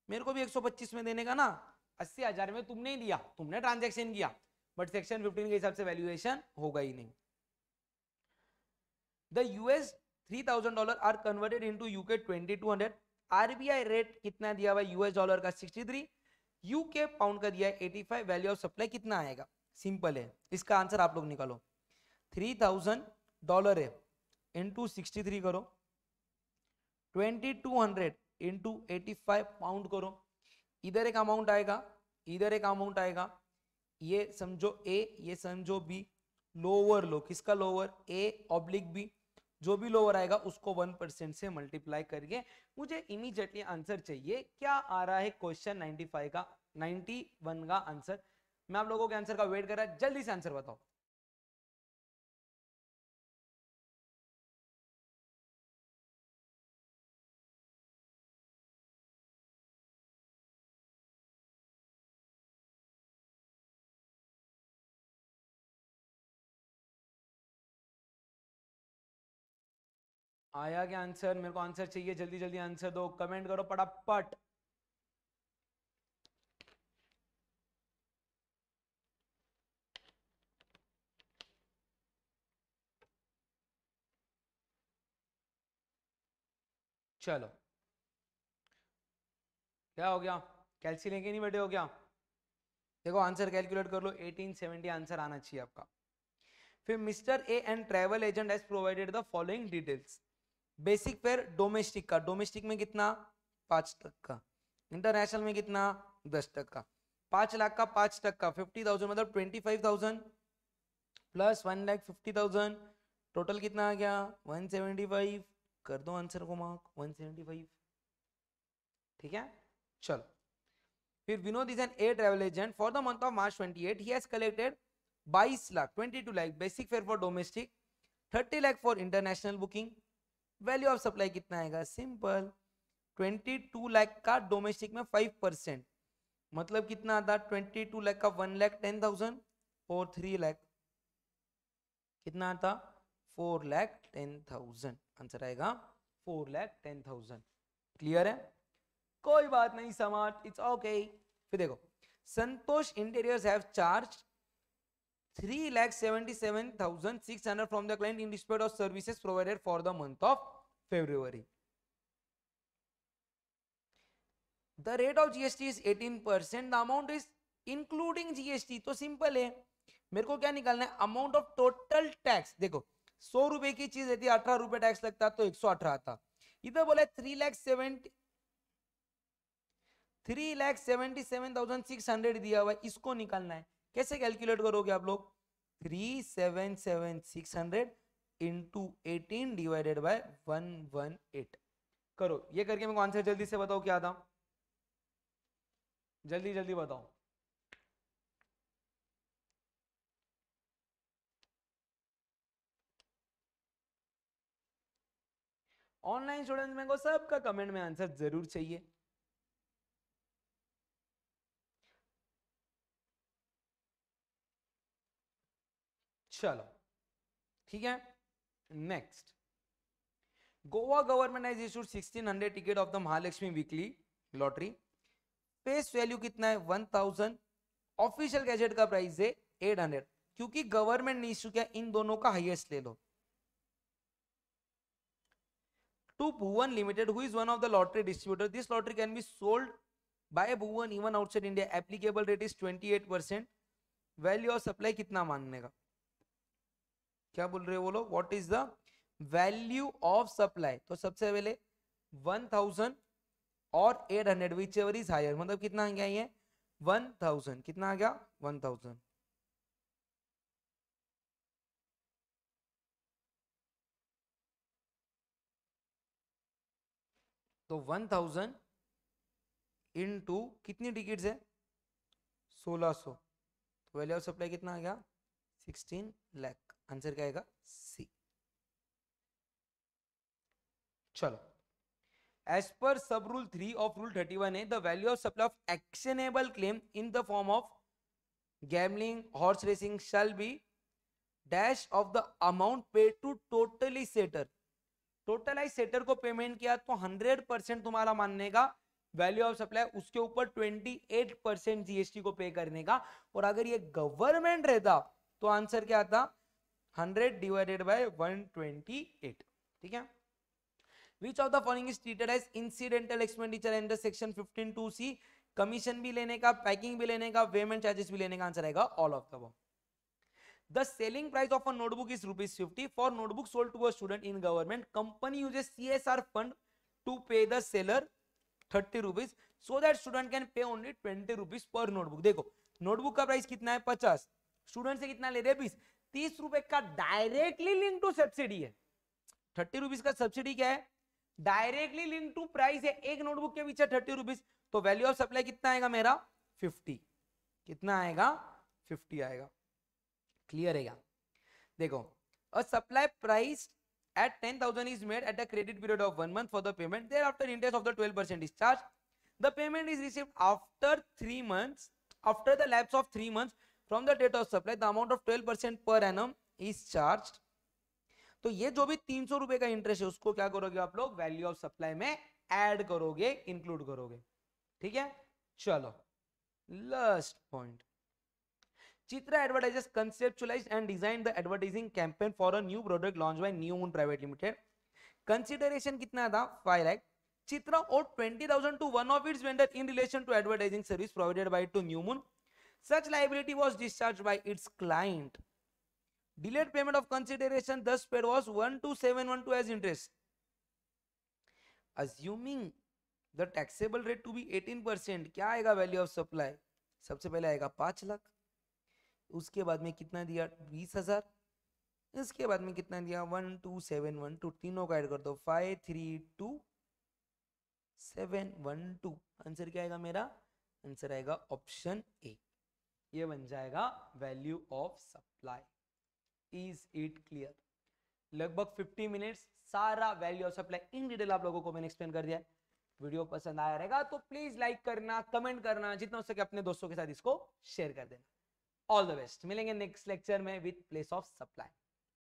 मेरे को भी एक सौ पच्चीस में देने का ना अस्सी हजार में तुमने ही दिया तुमने ट्रांजेक्शन किया बट सेक्शन फिफ्टीन के हिसाब से वैल्यूएशन होगा ही नहीं the US thousand dollar are converted in into UK 2200 RBI rate कितना दिया हुआ यूएस डॉलर का sixty three U K pound का दिया है 85 वैल्यू ऑफ सप्लाई कितना आएगा सिंपल है इसका आंसर आप लोग निकालो 3000 डॉलर है इंटू सिक्सटी करो 2200 इंटू 85 पाउंड करो इधर एक अमाउंट आएगा इधर एक अमाउंट आएगा ये समझो ए ये समझो बी लोअर लो किसका लोअर ए ऑब्लिक बी जो भी लोअर आएगा उसको वन परसेंट से मल्टीप्लाई करिए मुझे इमीजिएटली आंसर चाहिए क्या आ रहा है क्वेश्चन फाइव का वन का आंसर मैं आप लोगों के आंसर का वेट कर रहा है जल्दी से आंसर बताओ आया क्या आंसर मेरे को आंसर चाहिए जल्दी जल्दी आंसर दो कमेंट करो पटापट चलो क्या हो गया कैलसी लेके नहीं बैठे हो क्या देखो आंसर कैलकुलेट कर लो 1870 आंसर आना चाहिए आपका फिर mister A and travel agent has provided the following details basic fare domestic का डोमेस्टिक में कितना पांच तक का इंटरनेशनल में कितना दस तक का पाँच लाख का पांच तक का फिफ्टी थाउजेंड मतलब twenty five thousand plus one lakh fifty thousand total कितना आ गया वन सेवेंटी फाइव कर दो आंसर को मार्क वन सेवेंटी फाइव ठीक है चलो फिर Vinod is an A travel agent for the month of March 28 he has collected बाईस lakh twenty two lakh basic fare for domestic thirty lakh for international booking value of supply कितना आएगा simple 22 lakh का domestic में 5 percent मतलब कितना आता 22 लाख का 1 लाख 10,000 थाउजेंड और थ्री लाख कितना आता 4 लाख 10,000 आंसर आएगा 4 लाख 10,000 क्लियर है कोई बात नहीं समाज इट्स ओके फिर देखो Santosh Interiors have charge three lakh seventy seven thousand six hundred from the client in respect of services provided for the month of February the rate of GST is eighteen percent the amount is including GST तो simple है मेरे को क्या निकालना है amount of total tax देखो सौ रुपए की चीज रहती है अठारह रुपए टैक्स लगता तो एक सौ अठारह था इधर बोला three lakh seventy three lakh seventy seven thousand six hundred दिया हुआ इसको निकालना है कैसे कैलकुलेट करोगे आप लोग three seven seven six hundred into eighteen divided by one one eight करो ये करके मेरे आंसर जल्दी से बताओ क्या था जल्दी जल्दी बताओ ऑनलाइन स्टूडेंट्स मेरे को सबका कमेंट में आंसर जरूर चाहिए चलो ठीक है next Goa government as issued sixteen hundred ticket of the Mahalakshmi weekly lottery face value कितना है वन थाउजेंड ऑफिशियल गैजेट का प्राइस है एट हंड्रेड क्योंकि गवर्नमेंट ने इशू किया इन दोनों का हाइएस्ट ले लो to Bhuvan limited who is one of the lottery distributor this lottery can be sold by Bhuvan even outside India applicable rate is twenty eight percent value of supply कितना मांगने का क्या बोल रहे वो लोग what is the value of supply तो सबसे पहले वन थाउजेंड और eight hundred whichever is higher मतलब कितना आ गया ये वन थाउजेंड कितना आ गया वन थाउजेंड तो वन थाउजेंड टू कितनी टिकट है सोलह सो तो वैल्यू ऑफ सप्लाई कितना आ गया सिक्सटीन लैख आंसर क्या आएगा सी चलो एज पर sub rule three of rule thirty one है the value of supply of actionable claim in the form of gambling horse racing shall be dash of the amount pay to totalisator totalisator को payment किया तो 100 percent तुम्हारा मानने का value of supply उसके ऊपर 28 percent GST को पे करने का और अगर ये गवर्नमेंट रहता तो आंसर क्या आता hundred divided by one twenty eight ठीक है which of the following is treated as incidental expenditure in the section fifteen two C commission भी लेने का पैकिंग भी लेने का पेमेंट चार्जेस भी लेने का आंसर आएगा all of the The selling price of a notebook is rupees fifty. for notebook sold to a student in government. Company uses CSR fund to pay the seller thirty rupees so that student can pay only twenty rupees per notebook. देखो notebook का price कितना है पचास. Student से कितना ले रहे हैं बीस. तीस रुपए का डायरेक्टली लिंक टू सब्सिडी है थर्टी रुपीज का सब्सिडी क्या है डायरेक्टली लिंक टू प्राइस है एक नोटबुक के पीछे थर्टी रुपीज तो वैल्यू ऑफ सप्लाई कितना आएगा मेरा फिफ्टी कितना आएगा फिफ्टी आएगा क्लियर है देखो a supply price at ten thousand is made at the credit period of one month for the payment there after interest of the twelve percent is charge the payment is receive after three month after the lapse of three month from the date of supply the amount of 12 percent per annum is charge तो ये जो भी तीन सौ रुपए का interest है उसको क्या करोगे आप लोग वैल्यू ऑफ सप्लाई में एड करोगे इंक्लूड करोगे ठीक है चलो last point Chitra advertisers conceptualise and design the advertising campaign for a new product launch by new moon private limited consideration कितना था फाइव लैक चित्रा और twenty thousand to one of its vendor in relation to advertising service provided by to new moon Such liability was discharged by its client. Delayed payment of consideration thus paid was 12712 as interest. Assuming the taxable rate to be 18%, क्या आएगा value of supply? सबसे पहले आएगा पांच लाख उसके बाद में कितना दिया बीस हजार इसके बाद में कितना दिया one two seven one two तीनों का ऐड कर दो five three two seven one two answer क्या आएगा मेरा आंसर आएगा ऑप्शन ए ये बन जाएगा value of supply is it clear लगभग 50 मिनट्स सारा value of supply in detail आप लोगों को मैंने एक्सप्लेन कर दिया है वीडियो पसंद आया रहेगा तो प्लीज लाइक करना कमेंट करना जितना हो सके अपने दोस्तों के साथ इसको शेयर कर देना ऑल द बेस्ट मिलेंगे नेक्स्ट लेक्चर में विथ प्लेस ऑफ सप्लाई